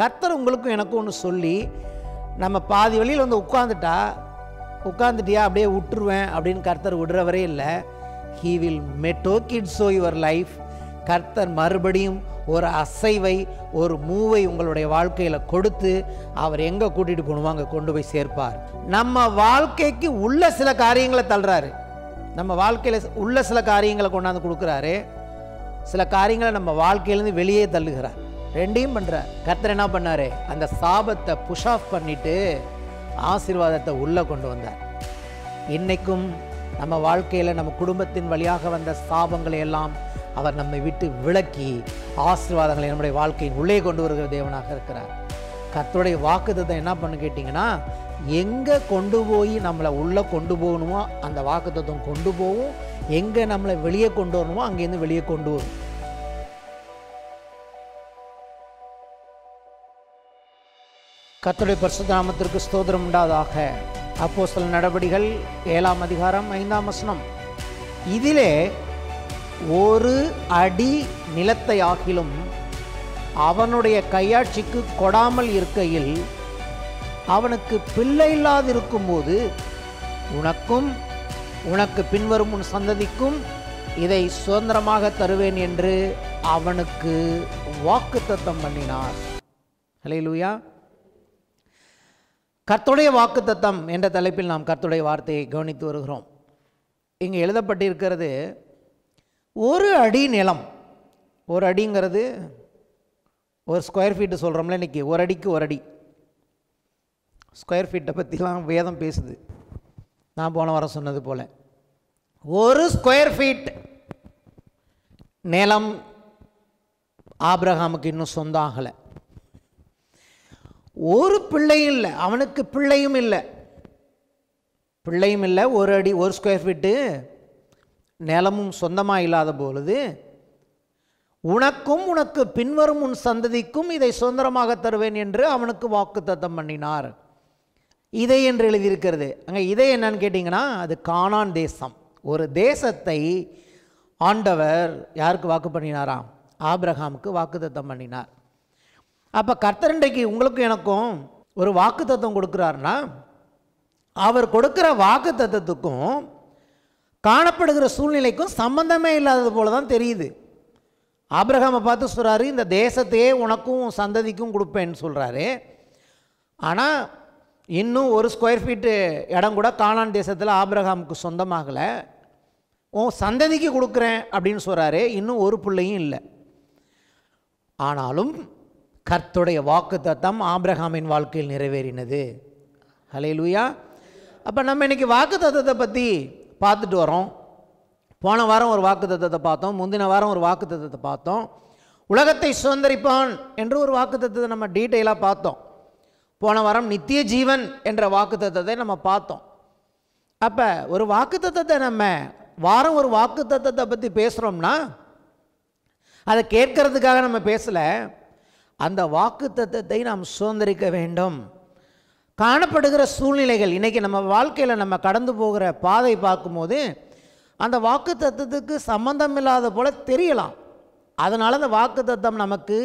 கர்த்தர் உங்களுக்கும் எனக்கும் ஒன்று சொல்லி நம்ம பாதி வழியில் வந்து உட்காந்துட்டா உட்காந்துட்டியா அப்படியே விட்டுருவேன் அப்படின்னு கர்த்தர் விடுறவரே இல்லை ஹீ வில் மெட்டோ கிட்ஸ் ஸோ யுவர் லைஃப் கர்த்தர் மறுபடியும் ஒரு அசைவை ஒரு மூவை உங்களுடைய வாழ்க்கையில் கொடுத்து அவர் எங்கே கூட்டிகிட்டு போகணுமோ அங்கே கொண்டு போய் சேர்ப்பார் நம்ம வாழ்க்கைக்கு உள்ள சில காரியங்களை தள்ளுறாரு நம்ம வாழ்க்கையில் உள்ள சில காரியங்களை கொண்டாந்து கொடுக்குறாரு சில காரியங்களை நம்ம வாழ்க்கையிலேருந்து வெளியே தள்ளுகிறார் ரெண்டையும் பண்ணுறார் கர்த்தர் என்ன பண்ணார் அந்த சாபத்தை புஷ் ஆஃப் பண்ணிவிட்டு ஆசீர்வாதத்தை உள்ளே கொண்டு வந்தார் இன்றைக்கும் நம்ம வாழ்க்கையில் நம்ம குடும்பத்தின் வழியாக வந்த சாபங்களை எல்லாம் அவர் நம்மை விட்டு விளக்கி ஆசீர்வாதங்களை நம்முடைய வாழ்க்கையின் உள்ளே கொண்டு வருகிற தேவனாக இருக்கிறார் கத்தோடைய வாக்குத்தத்தை என்ன பண்ணு கேட்டிங்கன்னா எங்கே கொண்டு போய் நம்மளை உள்ளே கொண்டு போகணுமோ அந்த வாக்குத்தத்துவம் கொண்டு போகும் எங்கே நம்மளை வெளியே கொண்டு வரணுமோ அங்கேருந்து வெளியே கொண்டு வரும் கத்தோடைய நாமத்திற்கு ஸ்தோதிரம் உண்டாதாக அப்போ சில நடவடிகள் ஏழாம் அதிகாரம் ஐந்தாம் வசனம் இதிலே ஒரு அடி நிலத்தை ஆகிலும் அவனுடைய கையாட்சிக்கு கொடாமல் இருக்கையில் அவனுக்கு பிள்ளை இல்லாதிருக்கும் போது உனக்கும் உனக்கு பின்வரும் உன் சந்ததிக்கும் இதை சுதந்திரமாக தருவேன் என்று அவனுக்கு வாக்கு தத்தம் பண்ணினார் ஹலே லூயா கர்த்துடைய வாக்கு தத்தம் என்ற தலைப்பில் நாம் கர்த்துடைய வார்த்தையை கவனித்து வருகிறோம் இங்கே எழுதப்பட்டிருக்கிறது ஒரு அடி நிலம் ஒரு அடிங்கிறது ஒரு ஸ்கொயர் ஃபீட்டு சொல்கிறோம்ல இன்றைக்கி ஒரு அடிக்கு ஒரு அடி ஸ்கொயர் ஃபீட்டை பற்றிலாம் வேதம் பேசுது நான் போன வாரம் சொன்னது போல் ஒரு ஸ்கொயர் ஃபீட் நிலம் ஆப்ரஹாமுக்கு இன்னும் சொந்தம் ஆகலை ஒரு பிள்ளையும் இல்லை அவனுக்கு பிள்ளையும் இல்லை பிள்ளையும் இல்லை ஒரு அடி ஒரு ஸ்கொயர் ஃபீட்டு நிலமும் சொந்தமாக இல்லாத பொழுது உனக்கும் உனக்கு பின்வரும் உன் சந்ததிக்கும் இதை சுதந்திரமாக தருவேன் என்று அவனுக்கு வாக்கு தத்தம் பண்ணினார் இதை என்று எழுதியிருக்கிறது அங்கே இதை என்னன்னு கேட்டிங்கன்னா அது காணான் தேசம் ஒரு தேசத்தை ஆண்டவர் யாருக்கு வாக்கு பண்ணினாராம் ஆப்ரஹாமுக்கு வாக்கு தத்தம் பண்ணினார் அப்போ கர்த்தர் இன்றைக்கு உங்களுக்கும் எனக்கும் ஒரு வாக்கு தத்துவம் கொடுக்குறாருன்னா அவர் கொடுக்குற வாக்கு தத்துவத்துக்கும் காணப்படுகிற சூழ்நிலைக்கும் சம்மந்தமே இல்லாதது போல தான் தெரியுது ஆப்ரஹாமை பார்த்து சொல்கிறாரு இந்த தேசத்தையே உனக்கும் சந்ததிக்கும் கொடுப்பேன்னு சொல்கிறாரு ஆனால் இன்னும் ஒரு ஸ்கொயர் ஃபீட்டு இடம் கூட காணான் தேசத்தில் ஆப்ரஹாமுக்கு சொந்தமாகலை உன் சந்ததிக்கு கொடுக்குறேன் அப்படின்னு சொல்கிறாரு இன்னும் ஒரு பிள்ளையும் இல்லை ஆனாலும் கர்த்துடைய வாக்கு தத்தம் ஆப்ரஹாமின் வாழ்க்கையில் நிறைவேறினது ஹலே லூயா அப்போ நம்ம இன்றைக்கி வாக்கு தத்தத்தை பற்றி பார்த்துட்டு வரோம் போன வாரம் ஒரு வாக்கு தத்தத்தை பார்த்தோம் முந்தின வாரம் ஒரு வாக்கு தத்தத்தை பார்த்தோம் உலகத்தை சுதந்திரிப்பான் என்று ஒரு வாக்கு தத்தத்தை நம்ம டீட்டெயிலாக பார்த்தோம் போன வாரம் நித்திய ஜீவன் என்ற வாக்கு தத்தத்தை நம்ம பார்த்தோம் அப்போ ஒரு வாக்கு தத்தத்தை நம்ம வாரம் ஒரு வாக்கு தத்தத்தை பற்றி பேசுகிறோம்னா அதை கேட்கறதுக்காக நம்ம பேசலை அந்த வாக்கு தத்துவத்தை நாம் சுதந்திரிக்க வேண்டும் காணப்படுகிற சூழ்நிலைகள் இன்றைக்கி நம்ம வாழ்க்கையில் நம்ம கடந்து போகிற பாதை பார்க்கும்போது அந்த வாக்கு தத்துவத்துக்கு சம்மந்தம் இல்லாத போல் தெரியலாம் அதனால் அந்த வாக்கு தத்துவம் நமக்கு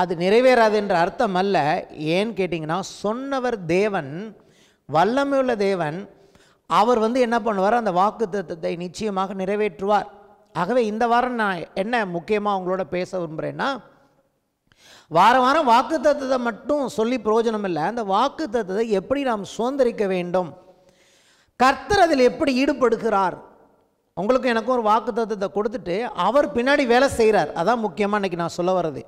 அது நிறைவேறாது என்ற அர்த்தம் அல்ல ஏன்னு கேட்டிங்கன்னா சொன்னவர் தேவன் வல்லமையுள்ள தேவன் அவர் வந்து என்ன பண்ணுவார் அந்த வாக்கு தத்துவத்தை நிச்சயமாக நிறைவேற்றுவார் ஆகவே இந்த வாரம் நான் என்ன முக்கியமாக உங்களோட பேச விரும்புகிறேன்னா வார வாரம் வாக்கு தத்துவத்தை மட்டும் சொல்லி பிரயோஜனம் இல்லை அந்த வாக்கு தத்துவத்தை எப்படி நாம் சுதந்திரிக்க வேண்டும் கர்த்தர் அதில் எப்படி ஈடுபடுகிறார் உங்களுக்கும் எனக்கும் ஒரு வாக்கு தத்துவத்தை கொடுத்துட்டு அவர் பின்னாடி வேலை செய்கிறார் அதான் முக்கியமாக இன்றைக்கி நான் சொல்ல வர்றது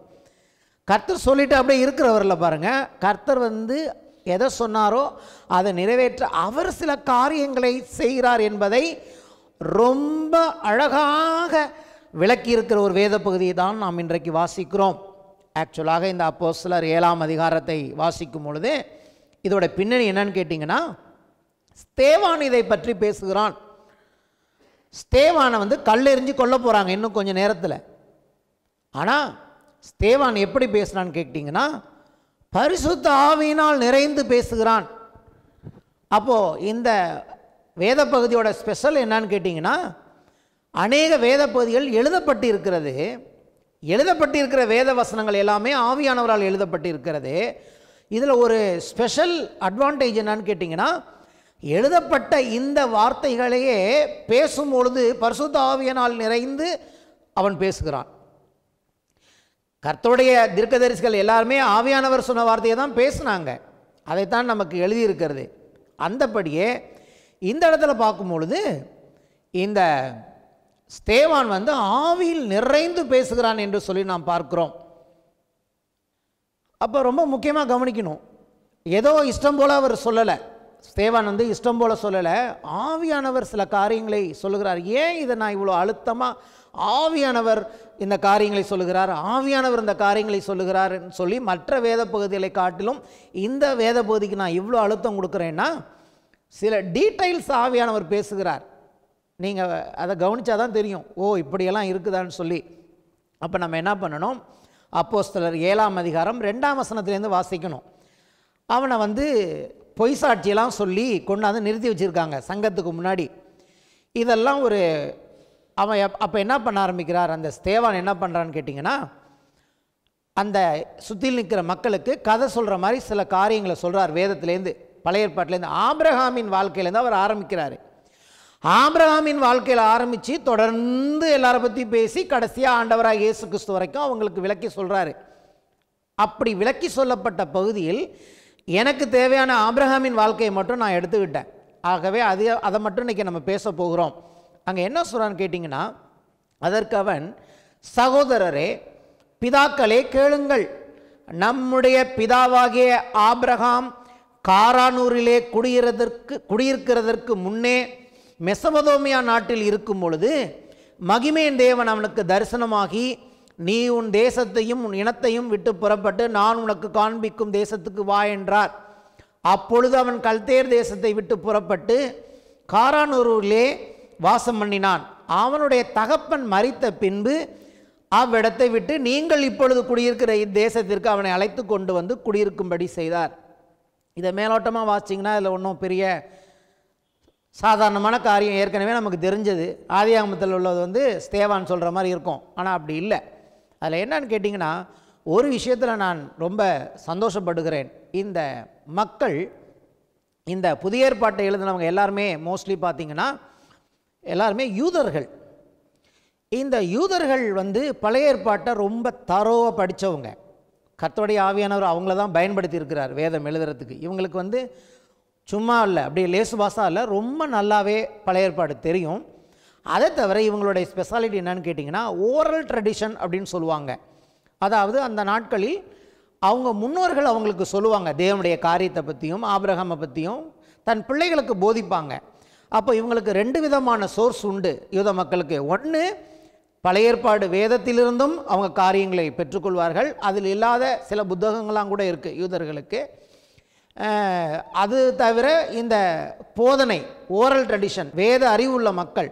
கர்த்தர் சொல்லிவிட்டு அப்படியே இருக்கிறவரில் பாருங்கள் கர்த்தர் வந்து எதை சொன்னாரோ அதை நிறைவேற்ற அவர் சில காரியங்களை செய்கிறார் என்பதை ரொம்ப அழகாக விளக்கி இருக்கிற ஒரு வேத பகுதியை தான் நாம் இன்றைக்கு வாசிக்கிறோம் ஆக்சுவலாக இந்த அப்போ சிலர் ஏழாம் அதிகாரத்தை வாசிக்கும் பொழுது இதோட பின்னணி என்னன்னு கேட்டிங்கன்னா ஸ்தேவான் இதை பற்றி பேசுகிறான் ஸ்தேவானை வந்து கல் எரிஞ்சு கொல்ல போகிறாங்க இன்னும் கொஞ்சம் நேரத்தில் ஆனால் ஸ்தேவான் எப்படி பேசுகிறான்னு கேட்டிங்கன்னா பரிசுத்த ஆவியினால் நிறைந்து பேசுகிறான் அப்போது இந்த வேத பகுதியோட ஸ்பெஷல் என்னன்னு கேட்டிங்கன்னா அநேக வேத பகுதிகள் எழுதப்பட்டு இருக்கிறது எழுதப்பட்டிருக்கிற வேத வசனங்கள் எல்லாமே ஆவியானவரால் எழுதப்பட்டிருக்கிறது இதில் ஒரு ஸ்பெஷல் அட்வான்டேஜ் என்னன்னு கேட்டிங்கன்னா எழுதப்பட்ட இந்த வார்த்தைகளையே பேசும் பொழுது பரிசுத்த ஆவியனால் நிறைந்து அவன் பேசுகிறான் கர்த்தருடைய தீர்க்கதரிசிகள் எல்லாருமே ஆவியானவர் சொன்ன வார்த்தையை தான் பேசுனாங்க அதைத்தான் நமக்கு எழுதியிருக்கிறது அந்தபடியே இந்த இடத்துல பார்க்கும் பொழுது இந்த ஸ்தேவான் வந்து ஆவியில் நிறைந்து பேசுகிறான் என்று சொல்லி நாம் பார்க்கிறோம் அப்போ ரொம்ப முக்கியமாக கவனிக்கணும் ஏதோ இஷ்டம் போல் அவர் சொல்லலை ஸ்தேவான் வந்து இஷ்டம் போல் சொல்லலை ஆவியானவர் சில காரியங்களை சொல்லுகிறார் ஏன் இதை நான் இவ்வளோ அழுத்தமாக ஆவியானவர் இந்த காரியங்களை சொல்லுகிறார் ஆவியானவர் இந்த காரியங்களை சொல்லுகிறார் சொல்லி மற்ற வேத பகுதிகளை காட்டிலும் இந்த வேத பகுதிக்கு நான் இவ்வளோ அழுத்தம் கொடுக்குறேன்னா சில டீட்டெயில்ஸ் ஆவியானவர் பேசுகிறார் நீங்கள் அதை கவனித்தா தான் தெரியும் ஓ இப்படியெல்லாம் இருக்குதான்னு சொல்லி அப்போ நம்ம என்ன பண்ணணும் அப்போஸ்தலர் ஏழாம் அதிகாரம் ரெண்டாம் வசனத்துலேருந்து வாசிக்கணும் அவனை வந்து பொய் சாட்சியெல்லாம் சொல்லி கொண்டாந்து நிறுத்தி வச்சுருக்காங்க சங்கத்துக்கு முன்னாடி இதெல்லாம் ஒரு அவன் அப்போ என்ன பண்ண ஆரம்பிக்கிறார் அந்த ஸ்தேவான் என்ன பண்ணுறான்னு கேட்டிங்கன்னா அந்த சுற்றில் நிற்கிற மக்களுக்கு கதை சொல்கிற மாதிரி சில காரியங்களை சொல்கிறார் வேதத்துலேருந்து பழைய ஏற்பாட்டிலேருந்து ஆபிரகாமின் வாழ்க்கையிலேருந்து அவர் ஆரம்பிக்கிறார் ஆப்ரஹாமின் வாழ்க்கையில் ஆரம்பித்து தொடர்ந்து எல்லாரை பற்றி பேசி கடைசியாக ஆண்டவராக இயேசு கிறிஸ்து வரைக்கும் அவங்களுக்கு விளக்கி சொல்கிறாரு அப்படி விளக்கி சொல்லப்பட்ட பகுதியில் எனக்கு தேவையான ஆப்ரஹாமின் வாழ்க்கையை மட்டும் நான் எடுத்துக்கிட்டேன் ஆகவே அது அதை மட்டும் இன்றைக்கி நம்ம பேச போகிறோம் அங்கே என்ன சொல்கிறான்னு கேட்டிங்கன்னா அதற்கு அவன் சகோதரரே பிதாக்களே கேளுங்கள் நம்முடைய பிதாவாகிய ஆப்ரஹாம் காரானூரிலே குடியிறதற்கு குடியிருக்கிறதற்கு முன்னே மெசபதோமியா நாட்டில் இருக்கும் பொழுது மகிமையின் தேவன் அவனுக்கு தரிசனமாகி நீ உன் தேசத்தையும் உன் இனத்தையும் விட்டு புறப்பட்டு நான் உனக்கு காண்பிக்கும் தேசத்துக்கு வா என்றார் அப்பொழுது அவன் கல்தேர் தேசத்தை விட்டு புறப்பட்டு காரானூரூரிலே வாசம் பண்ணினான் அவனுடைய தகப்பன் மறித்த பின்பு அவ்விடத்தை விட்டு நீங்கள் இப்பொழுது குடியிருக்கிற இத்தேசத்திற்கு அவனை அழைத்து கொண்டு வந்து குடியிருக்கும்படி செய்தார் இதை மேலோட்டமாக வாசிச்சிங்கன்னா அதில் ஒன்றும் பெரிய சாதாரணமான காரியம் ஏற்கனவே நமக்கு தெரிஞ்சது ஆதியாகமத்தில் உள்ளது வந்து ஸ்தேவான்னு சொல்கிற மாதிரி இருக்கும் ஆனால் அப்படி இல்லை அதில் என்னன்னு கேட்டிங்கன்னா ஒரு விஷயத்தில் நான் ரொம்ப சந்தோஷப்படுகிறேன் இந்த மக்கள் இந்த புதிய ஏற்பாட்டை எழுதினவங்க எல்லாருமே மோஸ்ட்லி பார்த்திங்கன்னா எல்லாருமே யூதர்கள் இந்த யூதர்கள் வந்து பழைய ஏற்பாட்டை ரொம்ப தரோவாக படித்தவங்க கத்தோடைய ஆவியானவர் அவங்கள தான் பயன்படுத்தி இருக்கிறார் வேதம் எழுதுறதுக்கு இவங்களுக்கு வந்து சும்மா இல்லை அப்படி லேசு பாசா இல்லை ரொம்ப நல்லாவே பழைய ஏற்பாடு தெரியும் அதை தவிர இவங்களுடைய ஸ்பெஷாலிட்டி என்னன்னு கேட்டிங்கன்னா ஓரல் ட்ரெடிஷன் அப்படின்னு சொல்லுவாங்க அதாவது அந்த நாட்களில் அவங்க முன்னோர்கள் அவங்களுக்கு சொல்லுவாங்க தேவனுடைய காரியத்தை பற்றியும் ஆபிரகாமை பற்றியும் தன் பிள்ளைகளுக்கு போதிப்பாங்க அப்போ இவங்களுக்கு ரெண்டு விதமான சோர்ஸ் உண்டு யூத மக்களுக்கு ஒன்று பழைய ஏற்பாடு வேதத்திலிருந்தும் அவங்க காரியங்களை பெற்றுக்கொள்வார்கள் அதில் இல்லாத சில புத்தகங்கள்லாம் கூட இருக்குது யூதர்களுக்கு அது தவிர இந்த போதனை ஓரல் ட்ரெடிஷன் வேத அறிவுள்ள மக்கள்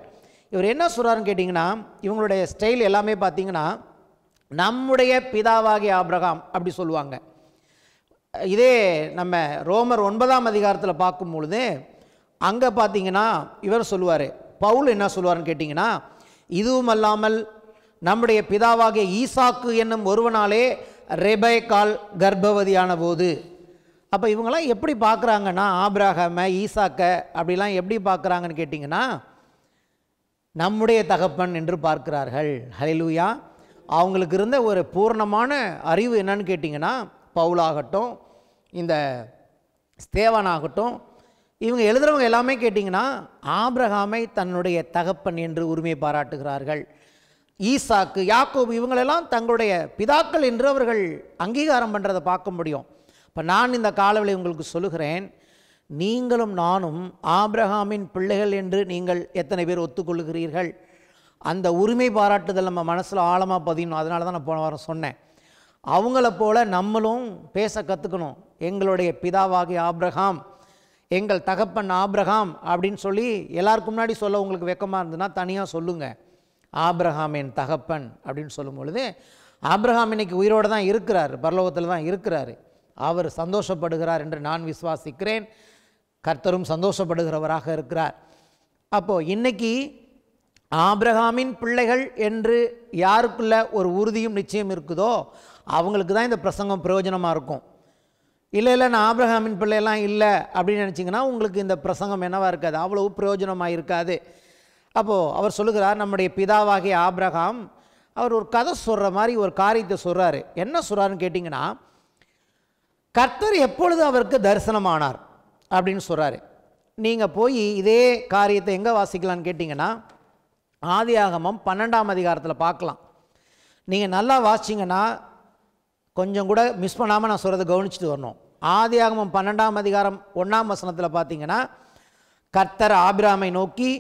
இவர் என்ன சொல்கிறாருன்னு கேட்டிங்கன்னா இவங்களுடைய ஸ்டைல் எல்லாமே பார்த்திங்கன்னா நம்முடைய பிதாவாகிய ஆப்ரகாம் அப்படி சொல்லுவாங்க இதே நம்ம ரோமர் ஒன்பதாம் அதிகாரத்தில் பார்க்கும் பொழுது அங்கே பார்த்தீங்கன்னா இவர் சொல்லுவார் பவுல் என்ன சொல்லுவார்னு கேட்டிங்கன்னா இதுவும் அல்லாமல் நம்முடைய பிதாவாகிய ஈசாக்கு என்னும் ஒருவனாலே ரெபேக்கால் கர்ப்பவதியான போது அப்போ இவங்களாம் எப்படி பார்க்குறாங்கன்னா ஆபிராகம ஈசாக்க அப்படிலாம் எப்படி பார்க்குறாங்கன்னு கேட்டிங்கன்னா நம்முடைய தகப்பன் என்று பார்க்கிறார்கள் ஹலிலூயா அவங்களுக்கு இருந்த ஒரு பூர்ணமான அறிவு என்னன்னு கேட்டிங்கன்னா பவுலாகட்டும் இந்த ஸ்தேவனாகட்டும் இவங்க எழுதுகிறவங்க எல்லாமே கேட்டிங்கன்னா ஆப்ரஹாமை தன்னுடைய தகப்பன் என்று உரிமை பாராட்டுகிறார்கள் ஈசாக்கு யாக்கோப் இவங்களெல்லாம் தங்களுடைய பிதாக்கள் என்று அவர்கள் அங்கீகாரம் பண்ணுறதை பார்க்க முடியும் இப்போ நான் இந்த காலவெளி உங்களுக்கு சொல்லுகிறேன் நீங்களும் நானும் ஆப்ரஹாமின் பிள்ளைகள் என்று நீங்கள் எத்தனை பேர் ஒத்துக்கொள்கிறீர்கள் அந்த உரிமை பாராட்டுதல் நம்ம மனசில் ஆழமாக பதியணும் அதனால தான் நான் போன வாரம் சொன்னேன் அவங்கள போல் நம்மளும் பேச கற்றுக்கணும் எங்களுடைய பிதாவாகி ஆப்ரஹாம் எங்கள் தகப்பன் ஆப்ரஹாம் அப்படின்னு சொல்லி எல்லாருக்கு முன்னாடி சொல்ல உங்களுக்கு வெக்கமாக இருந்ததுன்னா தனியாக சொல்லுங்கள் ஆப்ரஹாம் என் தகப்பன் அப்படின்னு சொல்லும் பொழுது ஆப்ரஹாம் இன்னைக்கு உயிரோடு தான் இருக்கிறார் பரலோகத்தில் தான் இருக்கிறாரு அவர் சந்தோஷப்படுகிறார் என்று நான் விசுவாசிக்கிறேன் கர்த்தரும் சந்தோஷப்படுகிறவராக இருக்கிறார் அப்போது இன்றைக்கி ஆப்ரஹாமின் பிள்ளைகள் என்று யாருக்குள்ள ஒரு உறுதியும் நிச்சயம் இருக்குதோ அவங்களுக்கு தான் இந்த பிரசங்கம் பிரயோஜனமாக இருக்கும் இல்லை இல்லை நான் ஆப்ரஹாமின் பிள்ளையெல்லாம் இல்லை அப்படின்னு நினச்சிங்கன்னா உங்களுக்கு இந்த பிரசங்கம் என்னவாக இருக்காது அவ்வளவு பிரயோஜனமாக இருக்காது அப்போது அவர் சொல்லுகிறார் நம்முடைய பிதாவாகிய ஆப்ரஹாம் அவர் ஒரு கதை சொல்கிற மாதிரி ஒரு காரியத்தை சொல்கிறாரு என்ன சொல்கிறாருன்னு கேட்டிங்கன்னா கர்த்தர் எப்பொழுது அவருக்கு தரிசனமானார் அப்படின்னு சொல்கிறாரு நீங்கள் போய் இதே காரியத்தை எங்கே வாசிக்கலான்னு கேட்டிங்கன்னா ஆதி ஆகமம் பன்னெண்டாம் அதிகாரத்தில் பார்க்கலாம் நீங்கள் நல்லா வாசிச்சிங்கன்னா கொஞ்சம் கூட மிஸ் பண்ணாமல் நான் சொல்கிறத கவனிச்சுட்டு வரணும் ஆதி ஆகமம் பன்னெண்டாம் அதிகாரம் ஒன்றாம் வசனத்தில் பார்த்தீங்கன்னா கர்த்தர் ஆபிராமை நோக்கி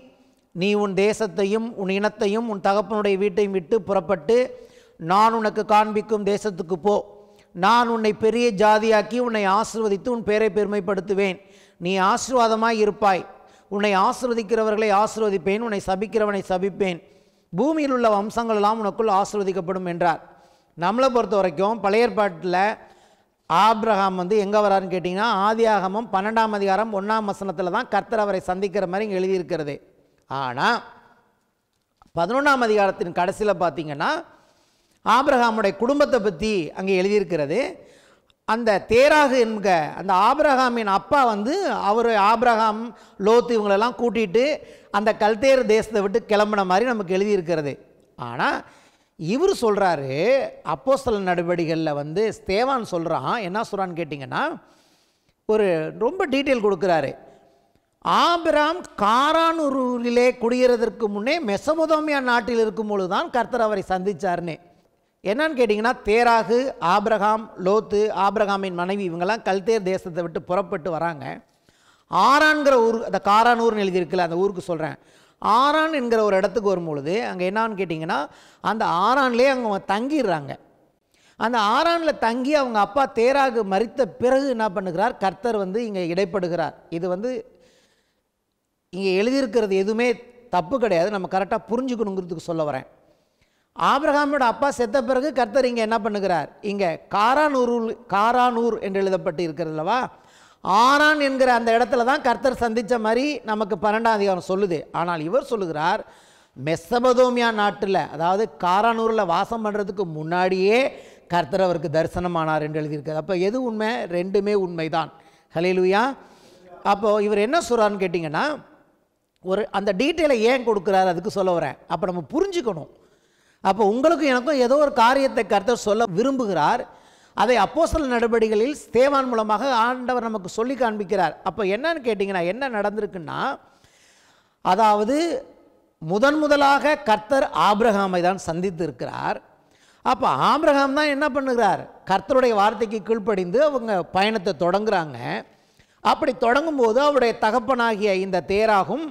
நீ உன் தேசத்தையும் உன் இனத்தையும் உன் தகப்பனுடைய வீட்டையும் விட்டு புறப்பட்டு நான் உனக்கு காண்பிக்கும் தேசத்துக்கு போ நான் உன்னை பெரிய ஜாதியாக்கி உன்னை ஆசிர்வதித்து உன் பேரை பெருமைப்படுத்துவேன் நீ ஆசீர்வாதமாய் இருப்பாய் உன்னை ஆசிர்வதிக்கிறவர்களை ஆசிர்வதிப்பேன் உன்னை சபிக்கிறவனை சபிப்பேன் பூமியில் உள்ள வம்சங்கள் எல்லாம் உனக்குள் ஆசிர்வதிக்கப்படும் என்றார் நம்மளை பொறுத்த வரைக்கும் பழைய ஏற்பாட்டில் ஆப்ரஹாம் வந்து எங்கே வராருன்னு கேட்டிங்கன்னா ஆதி ஆகமம் பன்னெண்டாம் அதிகாரம் ஒன்றாம் வசனத்தில் தான் கர்த்தர் அவரை சந்திக்கிற மாதிரி இங்கே எழுதியிருக்கிறது ஆனால் பதினொன்றாம் அதிகாரத்தின் கடைசியில் பார்த்திங்கன்னா ஆபிரகாமுடைய குடும்பத்தை பற்றி அங்கே எழுதியிருக்கிறது அந்த தேராகு என்க அந்த ஆபிரகாமின் அப்பா வந்து அவர் ஆபிரகாம் லோத்து இவங்களெல்லாம் கூட்டிகிட்டு அந்த கல்தேர் தேசத்தை விட்டு கிளம்புன மாதிரி நமக்கு எழுதியிருக்கிறது ஆனால் இவர் சொல்கிறாரு அப்போஸ்தல நடவடிக்கைகளில் வந்து ஸ்தேவான் சொல்கிறான் என்ன சொல்கிறான்னு கேட்டிங்கன்னா ஒரு ரொம்ப டீட்டெயில் கொடுக்குறாரு ஆபிராம் காரானூரிலே குடியேறதற்கு முன்னே மெசமுதோமியா நாட்டில் இருக்கும் பொழுது தான் கர்த்தர் அவரை சந்தித்தார்னே என்னன்னு கேட்டிங்கன்னா தேராகு ஆப்ரஹாம் லோத்து ஆப்ரஹாமின் மனைவி இவங்கெல்லாம் கல்தேர் தேசத்தை விட்டு புறப்பட்டு வராங்க ஆரான்கிற ஊர் அந்த காரானூர்னு எழுதியிருக்குல்ல அந்த ஊருக்கு சொல்கிறேன் ஆரான் என்கிற ஒரு இடத்துக்கு வரும்பொழுது அங்கே என்னான்னு கேட்டிங்கன்னா அந்த ஆரான்லேயே அவங்க தங்கிடுறாங்க அந்த ஆரானில் தங்கி அவங்க அப்பா தேராகு மறித்த பிறகு என்ன பண்ணுகிறார் கர்த்தர் வந்து இங்கே இடைப்படுகிறார் இது வந்து இங்கே எழுதியிருக்கிறது எதுவுமே தப்பு கிடையாது நம்ம கரெக்டாக புரிஞ்சுக்கணுங்கிறதுக்கு சொல்ல வரேன் ஆப்ரஹாமோட அப்பா செத்த பிறகு கர்த்தர் இங்கே என்ன பண்ணுகிறார் இங்கே காரானூருள் காரானூர் என்று எழுதப்பட்டு இருக்கிறது அல்லவா ஆரான் என்கிற அந்த இடத்துல தான் கர்த்தர் சந்தித்த மாதிரி நமக்கு பன்னெண்டாம் அதிகாரம் சொல்லுது ஆனால் இவர் சொல்லுகிறார் மெசபதோமியா நாட்டில் அதாவது காரானூரில் வாசம் பண்ணுறதுக்கு முன்னாடியே கர்த்தர் அவருக்கு தரிசனமானார் என்று எழுதியிருக்காரு அப்போ எது உண்மை ரெண்டுமே உண்மைதான் ஹலேலுயா அப்போது இவர் என்ன சொல்கிறார்னு கேட்டிங்கன்னா ஒரு அந்த டீட்டெயிலை ஏன் கொடுக்குறாரு அதுக்கு சொல்ல வரேன் அப்போ நம்ம புரிஞ்சுக்கணும் அப்போ உங்களுக்கும் எனக்கும் ஏதோ ஒரு காரியத்தை கருத்து சொல்ல விரும்புகிறார் அதை அப்போசல் நடவடிக்கைகளில் தேவான் மூலமாக ஆண்டவர் நமக்கு சொல்லி காண்பிக்கிறார் அப்போ என்னன்னு கேட்டிங்கன்னா என்ன நடந்திருக்குன்னா அதாவது முதன் முதலாக கர்த்தர் ஆப்ரஹாமை தான் சந்தித்து இருக்கிறார் அப்போ ஆப்ரஹாம் தான் என்ன பண்ணுகிறார் கர்த்தருடைய வார்த்தைக்கு கீழ்ப்படிந்து அவங்க பயணத்தை தொடங்குறாங்க அப்படி தொடங்கும்போது அவருடைய தகப்பனாகிய இந்த தேராகும்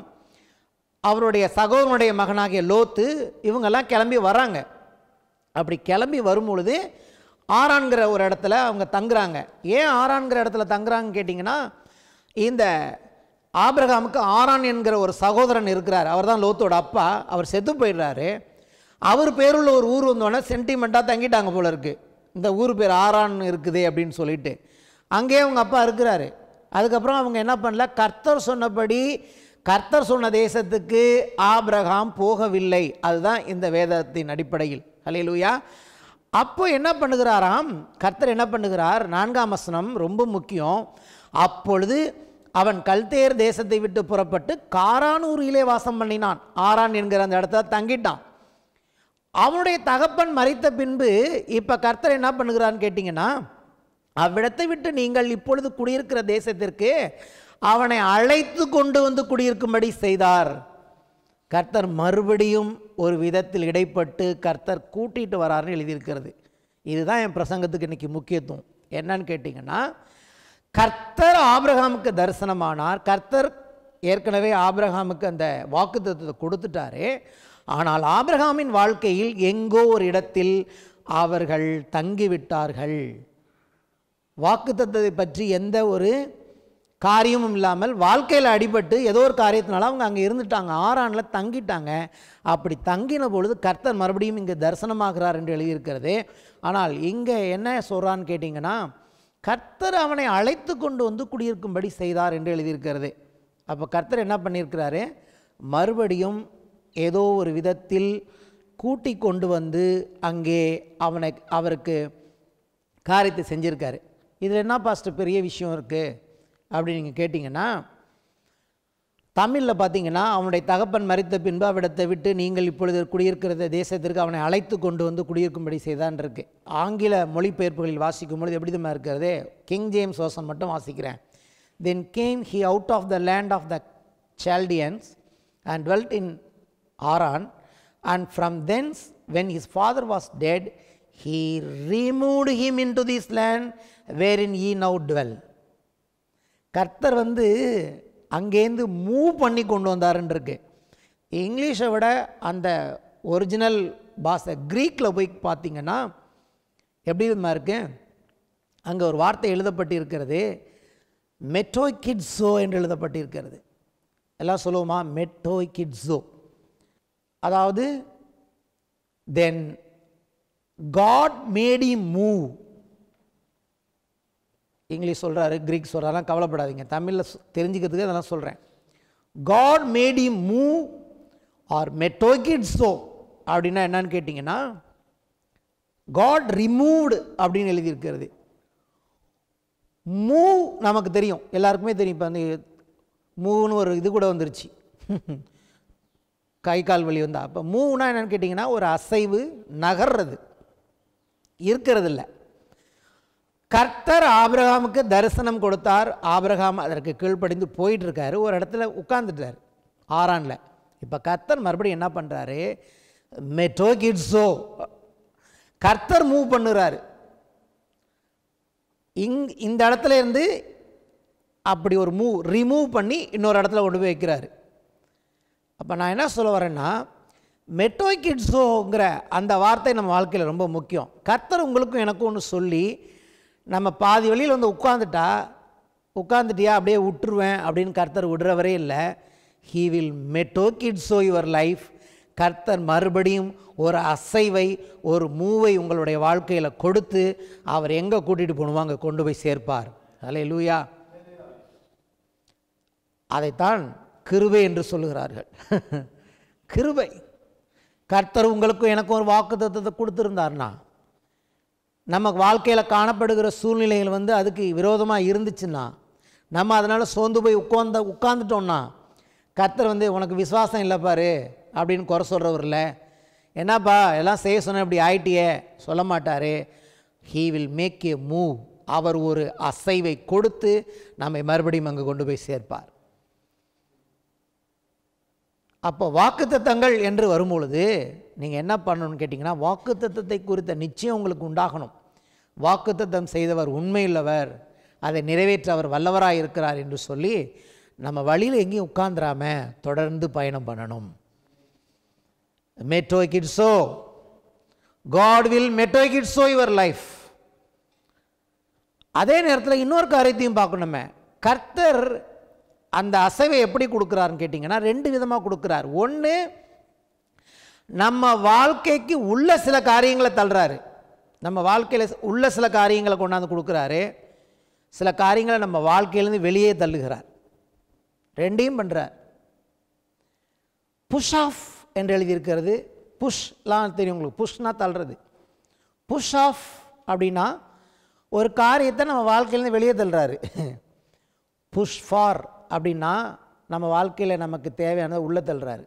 அவருடைய சகோதரனுடைய மகனாகிய லோத்து இவங்கெல்லாம் கிளம்பி வராங்க அப்படி கிளம்பி வரும்பொழுது ஆறான்கிற ஒரு இடத்துல அவங்க தங்குறாங்க ஏன் ஆறான்கிற இடத்துல தங்குறாங்கன்னு கேட்டிங்கன்னா இந்த ஆபிரகாமுக்கு ஆரான் என்கிற ஒரு சகோதரன் இருக்கிறார் அவர் தான் லோத்தோட அப்பா அவர் செத்து போயிடுறாரு அவர் பேருள்ள ஒரு ஊர் வந்தோடனே சென்டிமெண்ட்டாக தங்கிட்டாங்க போல இருக்குது இந்த ஊர் பேர் ஆரான் இருக்குது அப்படின்னு சொல்லிட்டு அங்கேயே அவங்க அப்பா இருக்கிறாரு அதுக்கப்புறம் அவங்க என்ன பண்ணல கர்த்தர் சொன்னபடி கர்த்தர் சொன்ன தேசத்துக்கு ஆபிரகாம் போகவில்லை அதுதான் இந்த வேதத்தின் அடிப்படையில் ஹலேலூயா அப்போ என்ன பண்ணுகிறாராம் கர்த்தர் என்ன பண்ணுகிறார் நான்காம் வசனம் ரொம்ப முக்கியம் அப்பொழுது அவன் கல்தேர் தேசத்தை விட்டு புறப்பட்டு காரானூரிலே வாசம் பண்ணினான் ஆரான் என்கிற அந்த இடத்த தங்கிட்டான் அவனுடைய தகப்பன் மறைத்த பின்பு இப்போ கர்த்தர் என்ன பண்ணுகிறான்னு கேட்டிங்கன்னா அவ்விடத்தை விட்டு நீங்கள் இப்பொழுது குடியிருக்கிற தேசத்திற்கு அவனை அழைத்து கொண்டு வந்து குடியிருக்கும்படி செய்தார் கர்த்தர் மறுபடியும் ஒரு விதத்தில் இடைப்பட்டு கர்த்தர் கூட்டிகிட்டு வராருன்னு எழுதியிருக்கிறது இதுதான் என் பிரசங்கத்துக்கு இன்றைக்கி முக்கியத்துவம் என்னன்னு கேட்டிங்கன்னா கர்த்தர் ஆப்ரஹாமுக்கு தரிசனமானார் கர்த்தர் ஏற்கனவே ஆப்ரஹாமுக்கு அந்த வாக்கு தத்துவத்தை கொடுத்துட்டாரு ஆனால் ஆப்ரஹாமின் வாழ்க்கையில் எங்கோ ஒரு இடத்தில் அவர்கள் தங்கிவிட்டார்கள் வாக்குத்தத்தை பற்றி எந்த ஒரு காரியமும் இல்லாமல் வாழ்க்கையில் அடிபட்டு ஏதோ ஒரு காரியத்தினால அவங்க அங்கே இருந்துட்டாங்க ஆறானில் தங்கிட்டாங்க அப்படி தங்கின பொழுது கர்த்தர் மறுபடியும் இங்கே தரிசனமாகிறார் என்று எழுதியிருக்கிறது ஆனால் இங்கே என்ன சொல்கிறான்னு கேட்டிங்கன்னா கர்த்தர் அவனை அழைத்து கொண்டு வந்து குடியிருக்கும்படி செய்தார் என்று எழுதியிருக்கிறது அப்போ கர்த்தர் என்ன பண்ணியிருக்கிறாரு மறுபடியும் ஏதோ ஒரு விதத்தில் கூட்டி கொண்டு வந்து அங்கே அவனை அவருக்கு காரியத்தை செஞ்சுருக்காரு இதில் என்ன பாஸ்ட்டு பெரிய விஷயம் இருக்குது அப்படி நீங்கள் கேட்டிங்கன்னா தமிழில் பார்த்தீங்கன்னா அவனுடைய தகப்பன் மறித்த பின்பு அவ்விடத்தை விட்டு நீங்கள் இப்பொழுது குடியிருக்கிற தேசத்திற்கு அவனை அழைத்து கொண்டு வந்து குடியிருக்கும்படி செய்தான் இருக்கு ஆங்கில மொழிபெயர்ப்புகளில் வாசிக்கும் பொழுது தான் இருக்கிறது கிங் ஜேம்ஸ் ஓசன் மட்டும் வாசிக்கிறேன் then came he out of the land of the Chaldeans and dwelt in Haran and from thence when his father was dead he removed him into this land wherein ye now dwell கர்த்தர் வந்து அங்கேருந்து move பண்ணி கொண்டு வந்தாருன்றிருக்கு இங்கிலீஷை விட அந்த original பாஷை க்ரீக்கில் போய் பார்த்தீங்கன்னா எப்படி விதமாக இருக்கு அங்கே ஒரு வார்த்தை எழுதப்பட்டிருக்கிறது மெட்டோய் கிட்ஸோ என்று எழுதப்பட்டிருக்கிறது எல்லாம் சொல்லுவோமா மெட்டோய் கிட்ஸோ அதாவது then God made move English சொல்கிறாரு க்ரீக் சொல்கிறாரெல்லாம் கவலைப்படாதீங்க தமிழில் தெரிஞ்சுக்கிறதுக்கு அதெல்லாம் சொல்கிறேன் காட் மேடி மூவ் ஆர் மெட்டோகிட்ஸோ அப்படின்னா என்னன்னு கேட்டிங்கன்னா காட் ரிமூவ்டு அப்படின்னு எழுதியிருக்கிறது மூவ் நமக்கு தெரியும் எல்லாருக்குமே தெரியும் இப்போ வந்து மூவ்னு ஒரு இது கூட வந்துருச்சு கை கால் வலி வந்தால் அப்போ மூவ்னா என்னென்னு கேட்டிங்கன்னா ஒரு அசைவு நகர்றது இருக்கிறதில்ல கர்த்தர் ஆபிரகாமுக்கு தரிசனம் கொடுத்தார் ஆபிரகாம் அதற்கு கீழ்ப்படிந்து போயிட்டுருக்காரு ஒரு இடத்துல உட்காந்துட்டார் ஆறானில் இப்போ கர்த்தர் மறுபடியும் என்ன பண்ணுறாரு மெட்ரோ கிட்ஸோ கர்த்தர் மூவ் பண்ணுறாரு இங் இந்த இடத்துல இருந்து அப்படி ஒரு மூவ் ரிமூவ் பண்ணி இன்னொரு இடத்துல கொண்டு போய் வைக்கிறாரு அப்போ நான் என்ன சொல்ல வரேன்னா கிட்ஸோங்கிற அந்த வார்த்தை நம்ம வாழ்க்கையில் ரொம்ப முக்கியம் கர்த்தர் உங்களுக்கும் எனக்கும் ஒன்று சொல்லி நம்ம பாதி வழியில் வந்து உட்காந்துட்டா உட்காந்துட்டியா அப்படியே விட்டுருவேன் அப்படின்னு கர்த்தர் விடுறவரே இல்லை ஹீ வில் மெட்டோ கிட்ஸ் ஸோ யுவர் லைஃப் கர்த்தர் மறுபடியும் ஒரு அசைவை ஒரு மூவை உங்களுடைய வாழ்க்கையில் கொடுத்து அவர் எங்கே கூட்டிகிட்டு போகணுமோ அங்கே கொண்டு போய் சேர்ப்பார் அலே லூயா அதைத்தான் கிருபை என்று சொல்லுகிறார்கள் கிருபை கர்த்தர் உங்களுக்கும் எனக்கும் ஒரு வாக்கு தத்துவத்தை கொடுத்துருந்தார்னா நம்ம வாழ்க்கையில் காணப்படுகிற சூழ்நிலைகள் வந்து அதுக்கு விரோதமாக இருந்துச்சுன்னா நம்ம அதனால் சோர்ந்து போய் உட்காந்த உட்காந்துட்டோம்னா கத்தர் வந்து உனக்கு விசுவாசம் இல்லை பாரு அப்படின்னு குறை இல்லை என்னப்பா எல்லாம் செய்ய சொன்ன இப்படி ஆயிட்டியே சொல்ல மாட்டார் he will make a move அவர் ஒரு அசைவை கொடுத்து நம்மை மறுபடியும் அங்கே கொண்டு போய் சேர்ப்பார் அப்போ வாக்குத்தத்தங்கள் என்று வரும்பொழுது நீங்கள் என்ன பண்ணணும்னு கேட்டிங்கன்னா வாக்குத்தத்தத்தை குறித்த நிச்சயம் உங்களுக்கு உண்டாகணும் வாக்குத்தத்தம் செய்தவர் உண்மையுள்ளவர் அதை நிறைவேற்ற அவர் வல்லவராக இருக்கிறார் என்று சொல்லி நம்ம வழியில் எங்கேயும் உட்காந்துராம தொடர்ந்து பயணம் பண்ணணும் மெட்ரோ கிட்ஸோ காட் வில் மெட்ரோ கிட்ஸோ யுவர் லைஃப் அதே நேரத்தில் இன்னொரு காரியத்தையும் பார்க்கணுமே கர்த்தர் அந்த அசைவை எப்படி கொடுக்குறாருன்னு கேட்டிங்கன்னா ரெண்டு விதமாக கொடுக்குறார் ஒன்று நம்ம வாழ்க்கைக்கு உள்ள சில காரியங்களை தள்ளுறாரு நம்ம வாழ்க்கையில் உள்ள சில காரியங்களை கொண்டாந்து கொடுக்குறாரு சில காரியங்களை நம்ம வாழ்க்கையிலேருந்து வெளியே தள்ளுகிறார் ரெண்டையும் பண்ணுறார் புஷ் ஆஃப் என்று எழுதியிருக்கிறது புஷ்லாம் தெரியும் உங்களுக்கு புஷ்னா தள்ளுறது புஷ் ஆஃப் அப்படின்னா ஒரு காரியத்தை நம்ம வாழ்க்கையிலேருந்து வெளியே தள்ளுறாரு புஷ் ஃபார் அப்படின்னா நம்ம வாழ்க்கையில் நமக்கு தேவையானதை உள்ள தள்ளுறாரு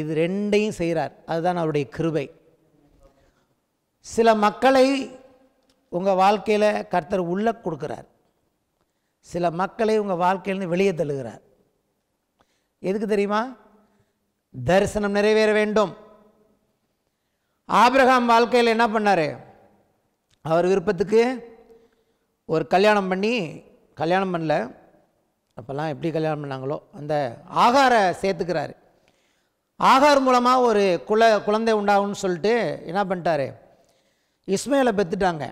இது ரெண்டையும் செய்கிறார் அதுதான் அவருடைய கிருபை சில மக்களை உங்கள் வாழ்க்கையில் கர்த்தர் உள்ள கொடுக்குறார் சில மக்களை உங்கள் வாழ்க்கையிலேருந்து வெளியே தள்ளுகிறார் எதுக்கு தெரியுமா தரிசனம் நிறைவேற வேண்டும் ஆபிரகாம் வாழ்க்கையில் என்ன பண்ணார் அவர் விருப்பத்துக்கு ஒரு கல்யாணம் பண்ணி கல்யாணம் பண்ணல அப்போல்லாம் எப்படி கல்யாணம் பண்ணாங்களோ அந்த ஆகார சேர்த்துக்கிறாரு ஆகார் மூலமாக ஒரு குல குழந்தை உண்டாகும்னு சொல்லிட்டு என்ன பண்ணிட்டாரு இஸ்மையில பெற்றுட்டாங்க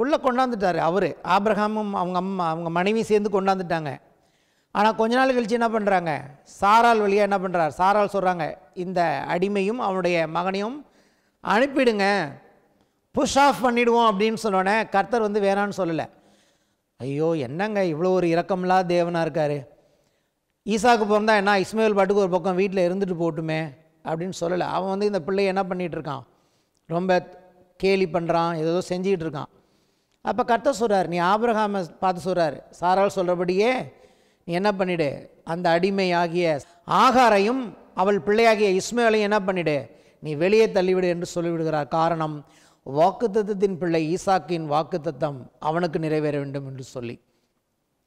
உள்ளே கொண்டாந்துட்டார் அவர் ஆப்ரஹாமும் அவங்க அம்மா அவங்க மனைவியும் சேர்ந்து கொண்டாந்துட்டாங்க ஆனால் கொஞ்ச நாள் கழித்து என்ன பண்ணுறாங்க சாரால் வழியாக என்ன பண்ணுறார் சாரால் சொல்கிறாங்க இந்த அடிமையும் அவனுடைய மகனையும் அனுப்பிடுங்க புஷ் ஆஃப் பண்ணிவிடுவோம் அப்படின்னு சொன்னோடனே கர்த்தர் வந்து வேணான்னு சொல்லலை ஐயோ என்னங்க இவ்வளோ ஒரு இரக்கமில்லாத தேவனாக இருக்கார் ஈசாவுக்கு பிறந்தா என்ன இஸ்மேல் பாட்டுக்கு ஒரு பக்கம் வீட்டில் இருந்துட்டு போட்டுமே அப்படின்னு சொல்லலை அவன் வந்து இந்த பிள்ளை என்ன பண்ணிகிட்ருக்கான் ரொம்ப கேலி பண்ணுறான் ஏதோ செஞ்சிக்கிட்டு இருக்கான் அப்போ கர்த்த சொல்கிறார் நீ ஆபிரகாம பார்த்து சொல்கிறார் சாரால் சொல்கிறபடியே நீ என்ன பண்ணிவிடு அந்த அடிமை ஆகிய ஆகாரையும் அவள் பிள்ளையாகிய இஸ்மேலையும் என்ன பண்ணிவிடு நீ வெளியே தள்ளிவிடு என்று சொல்லிவிடுகிறார் காரணம் வாக்குத்தத்தின் பிள்ளை ஈசாக்கின் வாக்குத்தத்தம் அவனுக்கு நிறைவேற வேண்டும் என்று சொல்லி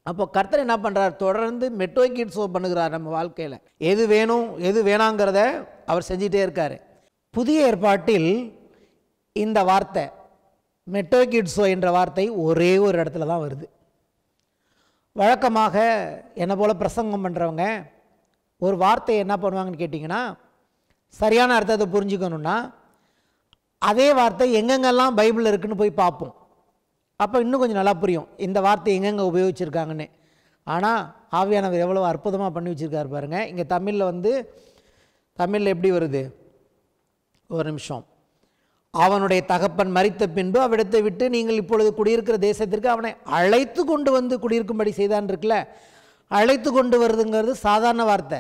அப்போ கர்த்தர் என்ன பண்ணுறார் தொடர்ந்து மெட்ரோகிட்ஸோ பண்ணுகிறார் நம்ம வாழ்க்கையில் எது வேணும் எது வேணாங்கிறத அவர் செஞ்சிட்டே இருக்கார் புதிய ஏற்பாட்டில் இந்த வார்த்தை மெட்டோகிட்ஸோ என்ற வார்த்தை ஒரே ஒரு இடத்துல தான் வருது வழக்கமாக என்னை போல் பிரசங்கம் பண்ணுறவங்க ஒரு வார்த்தையை என்ன பண்ணுவாங்கன்னு கேட்டிங்கன்னா சரியான அர்த்தத்தை புரிஞ்சுக்கணுன்னா அதே வார்த்தை எங்கெங்கெல்லாம் பைபிளில் இருக்குதுன்னு போய் பார்ப்போம் அப்போ இன்னும் கொஞ்சம் நல்லா புரியும் இந்த வார்த்தை எங்கெங்கே உபயோகிச்சிருக்காங்கன்னு ஆனால் ஆவியானவர் எவ்வளோ அற்புதமாக பண்ணி வச்சுருக்காரு பாருங்கள் இங்கே தமிழில் வந்து தமிழில் எப்படி வருது ஒரு நிமிஷம் அவனுடைய தகப்பன் மறித்த பின்பு அவ்விடத்தை விட்டு நீங்கள் இப்பொழுது குடியிருக்கிற தேசத்திற்கு அவனை அழைத்து கொண்டு வந்து குடியிருக்கும்படி செய்தான் இருக்குல்ல அழைத்து கொண்டு வருதுங்கிறது சாதாரண வார்த்தை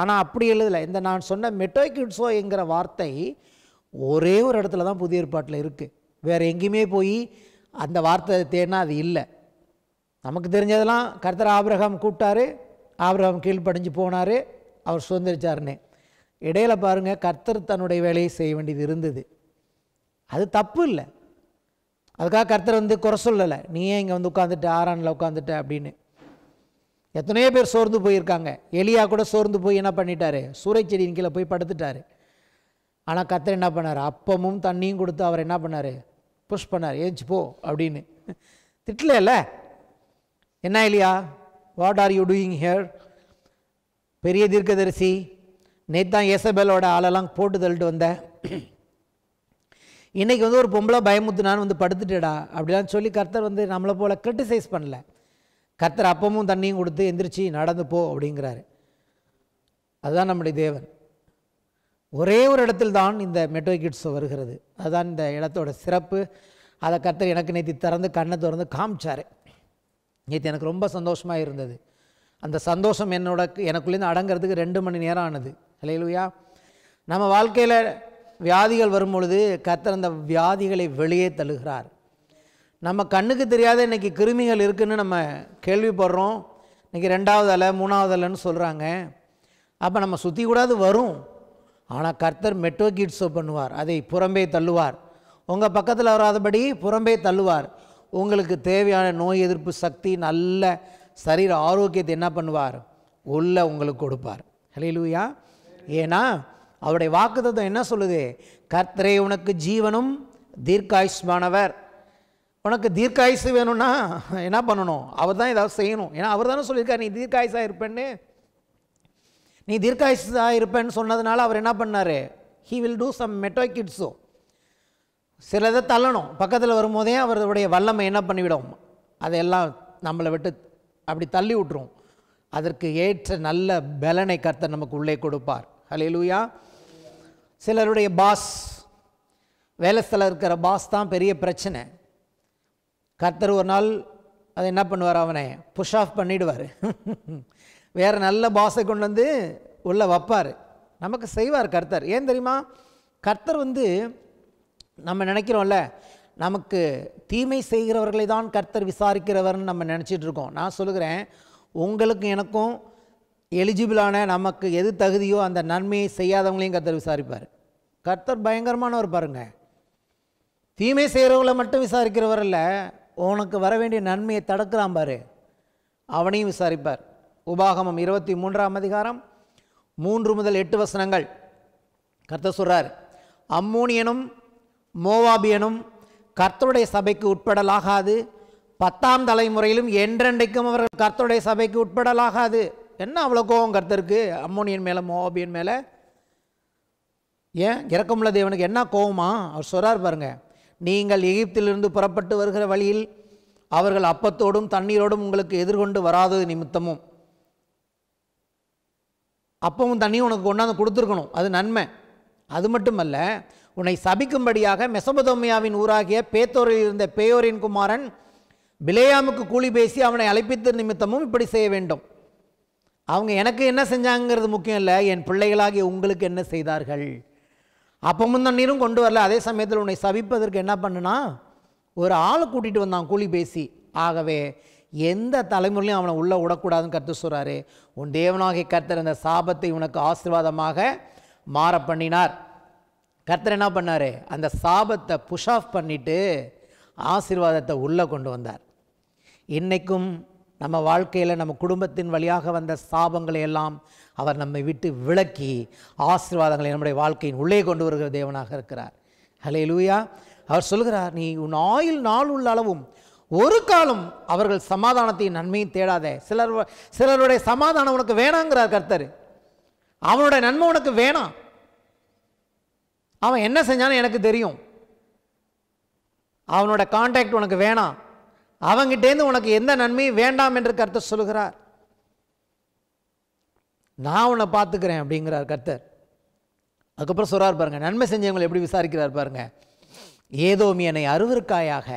ஆனால் அப்படி எழுதலை இந்த நான் சொன்ன மெட்டோகிட்ஸோ என்கிற வார்த்தை ஒரே ஒரு இடத்துல தான் புதிய ஏற்பாட்டில் இருக்குது வேறு எங்கேயுமே போய் அந்த வார்த்தை தேடினா அது இல்லை நமக்கு தெரிஞ்சதெல்லாம் கர்த்தர் ஆபிரகாம் கூப்பிட்டாரு ஆபிரகாம் கீழ்ப்படைஞ்சு போனார் அவர் சுதந்திரிச்சாருன்னு இடையில் பாருங்கள் கர்த்தர் தன்னுடைய வேலையை செய்ய வேண்டியது இருந்தது அது தப்பு இல்லை அதுக்காக கர்த்தர் வந்து குறை சொல்லலை நீ ஏன் இங்கே வந்து உட்காந்துட்ட ஆறானில் உட்காந்துட்ட அப்படின்னு எத்தனையோ பேர் சோர்ந்து போயிருக்காங்க எலியா கூட சோர்ந்து போய் என்ன பண்ணிட்டாரு சூறைச்செடியின் கீழே போய் படுத்துட்டாரு ஆனால் கத்தர் என்ன பண்ணார் அப்பமும் தண்ணியும் கொடுத்து அவர் என்ன பண்ணார் புஷ் பண்ணார் ஏஞ்சி போ அப்படின்னு திட்டல என்ன இல்லையா what are you doing here பெரிய தீர்க்கதரிசி நேத்தான் ஏசபேலோட ஆளெல்லாம் போட்டு தள்ளிட்டு வந்தேன் இன்றைக்கி வந்து ஒரு பொம்பளை பயமுத்துனான்னு வந்து படுத்துட்டேடா அப்படிலாம் சொல்லி கர்த்தர் வந்து நம்மளை போல் கிரிட்டிசைஸ் பண்ணல கர்த்தர் அப்பமும் தண்ணியும் கொடுத்து எந்திரிச்சு நடந்து போ அப்படிங்கிறாரு அதுதான் நம்முடைய தேவன் ஒரே ஒரு இடத்தில் தான் இந்த மெட்ரோ கிட்ஸ் வருகிறது அதுதான் இந்த இடத்தோட சிறப்பு அதை கத்தர் எனக்கு நேற்று திறந்து கண்ணை திறந்து காமிச்சார் நேற்று எனக்கு ரொம்ப சந்தோஷமாக இருந்தது அந்த சந்தோஷம் என்னோட எனக்குள்ளேருந்து அடங்கிறதுக்கு ரெண்டு மணி நேரம் ஆனது இல்லையிலுயா நம்ம வாழ்க்கையில் வியாதிகள் வரும் பொழுது கத்தர் அந்த வியாதிகளை வெளியே தள்ளுகிறார் நம்ம கண்ணுக்கு தெரியாத இன்றைக்கி கிருமிகள் இருக்குதுன்னு நம்ம கேள்விப்படுறோம் இன்றைக்கி ரெண்டாவது அலை மூணாவது அலைன்னு சொல்கிறாங்க அப்போ நம்ம சுற்றி கூடாது வரும் ஆனால் கர்த்தர் மெட்ரோ கிட்ஸோ பண்ணுவார் அதை புறம்பே தள்ளுவார் உங்கள் பக்கத்தில் வராதபடி புறம்பே தள்ளுவார் உங்களுக்கு தேவையான நோய் எதிர்ப்பு சக்தி நல்ல சரீர ஆரோக்கியத்தை என்ன பண்ணுவார் உள்ள உங்களுக்கு கொடுப்பார் ஹலெலூயா ஏன்னா அவருடைய வாக்குத்தத்தம் என்ன சொல்லுது கர்த்தரே உனக்கு ஜீவனும் தீர்க்காயுஷ்மானவர் உனக்கு தீர்க்காயுசு வேணும்னா என்ன பண்ணணும் அவர் தான் ஏதாவது செய்யணும் ஏன்னா அவர் தானே சொல்லியிருக்கார் நீ தீர்க்காயுசாக இருப்பேன்னு நீ தீர்க்காயுஷாக இருப்பேன்னு சொன்னதுனால அவர் என்ன பண்ணார் ஹீ வில் டூ சம் கிட்ஸோ சிலதை தள்ளணும் பக்கத்தில் வரும்போதே அவருடைய வல்லமை என்ன பண்ணிவிடும் அதையெல்லாம் நம்மளை விட்டு அப்படி தள்ளி விட்டுரும் அதற்கு ஏற்ற நல்ல பலனை கர்த்தர் நமக்கு உள்ளே கொடுப்பார் ஹலேலூயா சிலருடைய பாஸ் ஸ்தலம் இருக்கிற பாஸ் தான் பெரிய பிரச்சனை கர்த்தர் ஒரு நாள் அதை என்ன பண்ணுவார் அவனை புஷ் ஆஃப் பண்ணிவிடுவார் வேறு நல்ல பாஸை கொண்டு வந்து உள்ளே வைப்பார் நமக்கு செய்வார் கர்த்தர் ஏன் தெரியுமா கர்த்தர் வந்து நம்ம நினைக்கிறோம்ல நமக்கு தீமை செய்கிறவர்களை தான் கர்த்தர் விசாரிக்கிறவர்னு நம்ம நினச்சிட்ருக்கோம் நான் சொல்லுகிறேன் உங்களுக்கும் எனக்கும் எலிஜிபிளான நமக்கு எது தகுதியோ அந்த நன்மையை செய்யாதவங்களையும் கர்த்தர் விசாரிப்பார் கர்த்தர் பயங்கரமானவர் பாருங்கள் தீமை செய்கிறவங்கள மட்டும் விசாரிக்கிறவர் இல்லை உனக்கு வர வேண்டிய நன்மையை தடுக்கிறான் பாரு அவனையும் விசாரிப்பார் உபாகமம் இருபத்தி மூன்றாம் அதிகாரம் மூன்று முதல் எட்டு வசனங்கள் கர்த்த சொல்கிறார் அம்மூனியனும் மோவாபியனும் கர்த்தருடைய சபைக்கு உட்படலாகாது பத்தாம் தலைமுறையிலும் என்றென்றைக்கும் அவர்கள் கர்த்தருடைய சபைக்கு உட்படலாகாது என்ன அவ்வளோ கோபம் கர்த்தருக்கு அம்மோனியன் மேலே மோவாபியன் மேலே ஏன் இறக்கமுள்ள தேவனுக்கு என்ன கோவமா அவர் சொல்கிறார் பாருங்கள் நீங்கள் எகிப்திலிருந்து புறப்பட்டு வருகிற வழியில் அவர்கள் அப்பத்தோடும் தண்ணீரோடும் உங்களுக்கு எதிர்கொண்டு வராதது நிமித்தமும் அப்பவும் தண்ணியும் உனக்கு கொண்டாந்து கொடுத்துருக்கணும் அது நன்மை அது மட்டுமல்ல உன்னை சபிக்கும்படியாக மெசபதோமியாவின் ஊராகிய பேத்தோரில் இருந்த பேயோரின் குமாரன் பிலேயாமுக்கு கூலி பேசி அவனை அழைப்பித்த நிமித்தமும் இப்படி செய்ய வேண்டும் அவங்க எனக்கு என்ன செஞ்சாங்கிறது முக்கியம் இல்லை என் பிள்ளைகளாகிய உங்களுக்கு என்ன செய்தார்கள் அப்பமும் தண்ணீரும் கொண்டு வரல அதே சமயத்தில் உன்னை சபிப்பதற்கு என்ன பண்ணுனா ஒரு ஆளை கூட்டிகிட்டு வந்தான் கூலி பேசி ஆகவே எந்த தலைமுறையும் அவனை உள்ளே விடக்கூடாதுன்னு கற்று சொல்கிறாரு உன் தேவனாகி கர்த்தர் அந்த சாபத்தை உனக்கு ஆசீர்வாதமாக மாற பண்ணினார் கர்த்தர் என்ன பண்ணார் அந்த சாபத்தை புஷ் ஆஃப் பண்ணிவிட்டு ஆசீர்வாதத்தை உள்ளே கொண்டு வந்தார் இன்றைக்கும் நம்ம வாழ்க்கையில் நம்ம குடும்பத்தின் வழியாக வந்த சாபங்களை எல்லாம் அவர் நம்மை விட்டு விளக்கி ஆசீர்வாதங்களை நம்முடைய வாழ்க்கையின் உள்ளே கொண்டு வருகிற தேவனாக இருக்கிறார் ஹலே லூயா அவர் சொல்கிறார் நீ உன் ஆயுள் நாள் உள்ள அளவும் ஒரு காலம் அவர்கள் சமாதானத்தையும் நன்மையும் தேடாத சிலர் சிலருடைய சமாதானம் உனக்கு வேணாங்கிறார் கர்த்தர் அவனுடைய நன்மை உனக்கு வேணாம் அவன் என்ன செஞ்சானு எனக்கு தெரியும் அவனோட கான்டாக்ட் உனக்கு வேணாம் அவங்கிட்டேருந்து உனக்கு எந்த நன்மையும் வேண்டாம் என்று கர்த்தர் சொல்கிறார் நான் உன்னை பார்த்துக்கிறேன் அப்படிங்கிறார் கர்த்தர் அதுக்கப்புறம் சொல்கிறார் பாருங்கள் நன்மை செஞ்சவங்களை எப்படி விசாரிக்கிறார் பாருங்கள் என்னை அருவிற்காயாக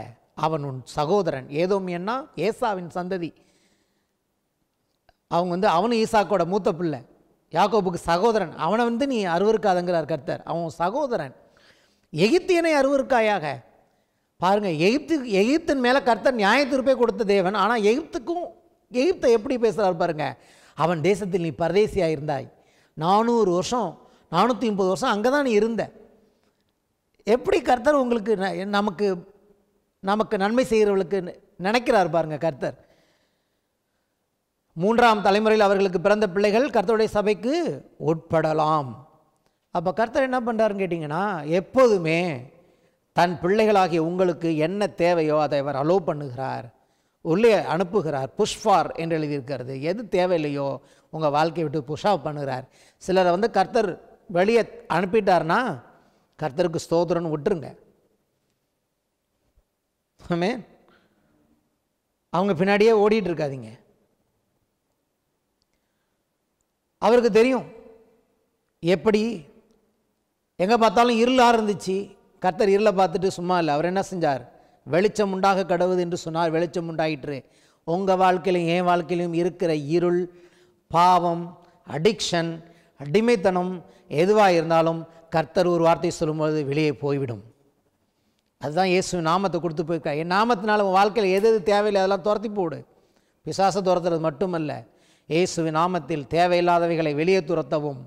அவன் உன் சகோதரன் ஏதோமியன்னா ஏசாவின் சந்ததி அவங்க வந்து அவனும் ஈசாக்கோட மூத்த பிள்ளை யாக்கோபுக்கு சகோதரன் அவனை வந்து நீ அருவருக்காதங்கிறார் கர்த்தர் அவன் சகோதரன் எகிப்தியனை அருவருக்காயாக பாருங்கள் எகிப்து எகிப்தின் மேலே கர்த்தர் நியாயத்திருப்பே கொடுத்த தேவன் ஆனால் எகிப்துக்கும் எகிப்தை எப்படி பேசுகிறார் பாருங்கள் அவன் தேசத்தில் நீ பரதேசியாக இருந்தாய் நானூறு வருஷம் நானூற்றி முப்பது வருஷம் அங்கே தான் நீ இருந்த எப்படி கர்த்தர் உங்களுக்கு நமக்கு நமக்கு நன்மை செய்கிறவர்களுக்கு நினைக்கிறார் பாருங்க கர்த்தர் மூன்றாம் தலைமுறையில் அவர்களுக்கு பிறந்த பிள்ளைகள் கர்த்தருடைய சபைக்கு உட்படலாம் அப்போ கர்த்தர் என்ன பண்ணுறாருன்னு கேட்டிங்கன்னா எப்போதுமே தன் பிள்ளைகளாகிய உங்களுக்கு என்ன தேவையோ அதை அவர் அலோவ் பண்ணுகிறார் உள்ளே அனுப்புகிறார் புஷ்ஃபார் என்று எழுதியிருக்கிறது எது தேவையில்லையோ உங்கள் வாழ்க்கையை விட்டு புஷ்ஆப் பண்ணுகிறார் சிலரை வந்து கர்த்தர் வெளியே அனுப்பிட்டார்னா கர்த்தருக்கு ஸ்தோத்திரன்னு விட்டுருங்க ஆமே அவங்க பின்னாடியே ஓடிட்டு இருக்காதிங்க அவருக்கு தெரியும் எப்படி எங்கே பார்த்தாலும் இருளாக இருந்துச்சு கர்த்தர் இருளை பார்த்துட்டு சும்மா இல்லை அவர் என்ன செஞ்சார் வெளிச்சம் உண்டாக கடவுது என்று சொன்னார் வெளிச்சம் உண்டாயிற்று உங்கள் வாழ்க்கையிலும் என் வாழ்க்கையிலும் இருக்கிற இருள் பாவம் அடிக்ஷன் அடிமைத்தனம் எதுவாக இருந்தாலும் கர்த்தர் ஒரு வார்த்தை சொல்லும்போது வெளியே போய்விடும் அதுதான் இயேசு நாமத்தை கொடுத்து போயிருக்கா என் நாமத்தினால உன் வாழ்க்கையில் எது எது தேவையில்லை அதெல்லாம் துரத்தி போடு விசாச துரத்துறது மட்டுமல்ல இயேசு நாமத்தில் தேவையில்லாதவைகளை வெளியே துரத்தவும்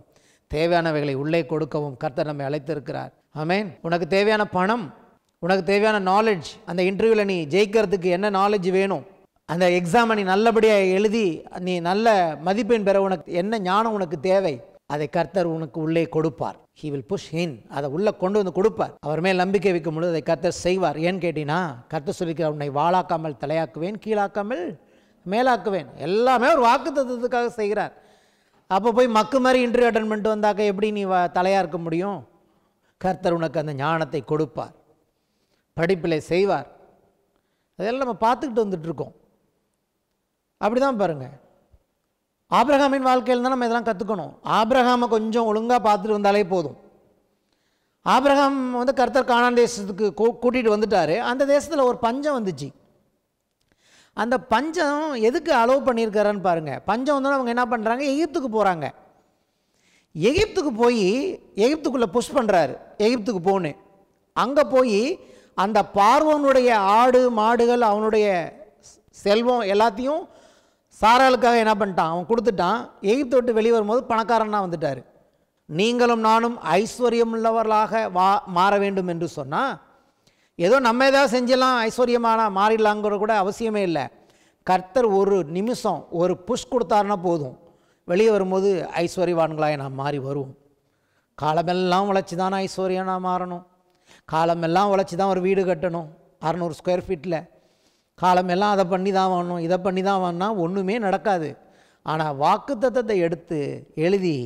தேவையானவைகளை உள்ளே கொடுக்கவும் கர்த்தர் நம்மை அழைத்திருக்கிறார் ஆமேன் உனக்கு தேவையான பணம் உனக்கு தேவையான நாலேஜ் அந்த இன்டர்வியூவில் நீ ஜெயிக்கிறதுக்கு என்ன நாலேஜ் வேணும் அந்த எக்ஸாமை நீ நல்லபடியாக எழுதி நீ நல்ல மதிப்பெண் பெற உனக்கு என்ன ஞானம் உனக்கு தேவை அதை கர்த்தர் உனக்கு உள்ளே கொடுப்பார் ஹி வில் புஷ் ஹின் அதை உள்ளே கொண்டு வந்து கொடுப்பார் அவர் மேல் நம்பிக்கை வைக்கும் பொழுது அதை கர்த்தர் செய்வார் ஏன்னு கேட்டினா கர்த்தர் சொல்லிக்க உன்னை வாழாக்காமல் தலையாக்குவேன் கீழாக்காமல் மேலாக்குவேன் எல்லாமே ஒரு வாக்கு தத்துவத்துக்காக செய்கிறார் அப்போ போய் மக்கு மாதிரி இன்டர்வியூ அட்டன் பண்ணிட்டு வந்தாக்க எப்படி நீ வ தலையாக இருக்க முடியும் கர்த்தர் உனக்கு அந்த ஞானத்தை கொடுப்பார் படிப்பில் செய்வார் அதெல்லாம் நம்ம பார்த்துக்கிட்டு வந்துட்டுருக்கோம் அப்படி தான் பாருங்கள் ஆப்ரஹாமின் வாழ்க்கையில் தான் நம்ம இதெல்லாம் கற்றுக்கணும் ஆப்ரஹாமை கொஞ்சம் ஒழுங்காக பார்த்துட்டு வந்தாலே போதும் ஆப்ரஹாம் வந்து கர்த்தர் காணான் தேசத்துக்கு கூட்டிகிட்டு வந்துட்டார் அந்த தேசத்தில் ஒரு பஞ்சம் வந்துச்சு அந்த பஞ்சம் எதுக்கு அலோவ் பண்ணியிருக்காருன்னு பாருங்கள் பஞ்சம் வந்தோன்னு அவங்க என்ன பண்ணுறாங்க எகிப்துக்கு போகிறாங்க எகிப்துக்கு போய் எகிப்துக்குள்ளே புஷ் பண்ணுறாரு எகிப்துக்கு போன்னு அங்கே போய் அந்த பார்வனுடைய ஆடு மாடுகள் அவனுடைய செல்வம் எல்லாத்தையும் சாராளுக்காக என்ன பண்ணிட்டான் அவன் கொடுத்துட்டான் எகிப்து விட்டு வெளியே வரும்போது பணக்காரனாக வந்துட்டார் நீங்களும் நானும் ஐஸ்வர்யம் உள்ளவர்களாக வா மாற வேண்டும் என்று சொன்னால் ஏதோ நம்ம ஏதாவது செஞ்சலாம் ஐஸ்வர்யமான மாறிடலாங்கிற கூட அவசியமே இல்லை கர்த்தர் ஒரு நிமிஷம் ஒரு புஷ் கொடுத்தாருன்னா போதும் வெளியே வரும்போது ஐஸ்வர்யவான்களாக நான் மாறி வருவோம் காலமெல்லாம் உழைச்சி தானே ஐஸ்வர்யம் நான் மாறணும் காலமெல்லாம் உழைச்சி தான் ஒரு வீடு கட்டணும் அறநூறு ஸ்கொயர் ஃபீட்டில் காலமெல்லாம் அதை பண்ணி தான் வாங்கணும் இதை பண்ணி தான் வாங்கினா ஒன்றுமே நடக்காது ஆனால் வாக்குத்தத்தை எடுத்து எழுதி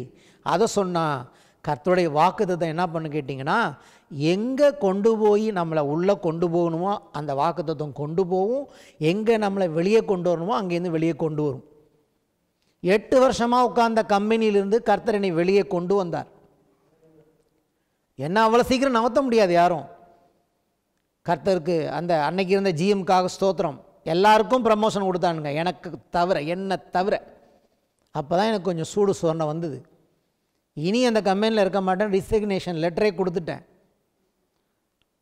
அதை சொன்னால் கர்த்தருடைய வாக்குத்தத்தை என்ன பண்ணு கேட்டிங்கன்னா எங்கே கொண்டு போய் நம்மளை உள்ளே கொண்டு போகணுமோ அந்த வாக்குத்தத்தம் கொண்டு போகும் எங்கே நம்மளை வெளியே கொண்டு வரணுமோ அங்கேருந்து வெளியே கொண்டு வரும் எட்டு வருஷமாக உட்கார்ந்த கம்பெனியிலிருந்து கர்த்தரனை வெளியே கொண்டு வந்தார் என்ன அவ்வளோ சீக்கிரம் நகர்த்த முடியாது யாரும் கர்த்தருக்கு அந்த அன்னைக்கு இருந்த ஜிஎம்காக ஸ்தோத்திரம் எல்லாருக்கும் ப்ரமோஷன் கொடுத்தானுங்க எனக்கு தவிர என்னை தவிர அப்போ தான் எனக்கு கொஞ்சம் சூடு சொர்ணை வந்தது இனி அந்த கம்பெனியில் இருக்க மாட்டேன் டிசிக்னேஷன் லெட்டரே கொடுத்துட்டேன்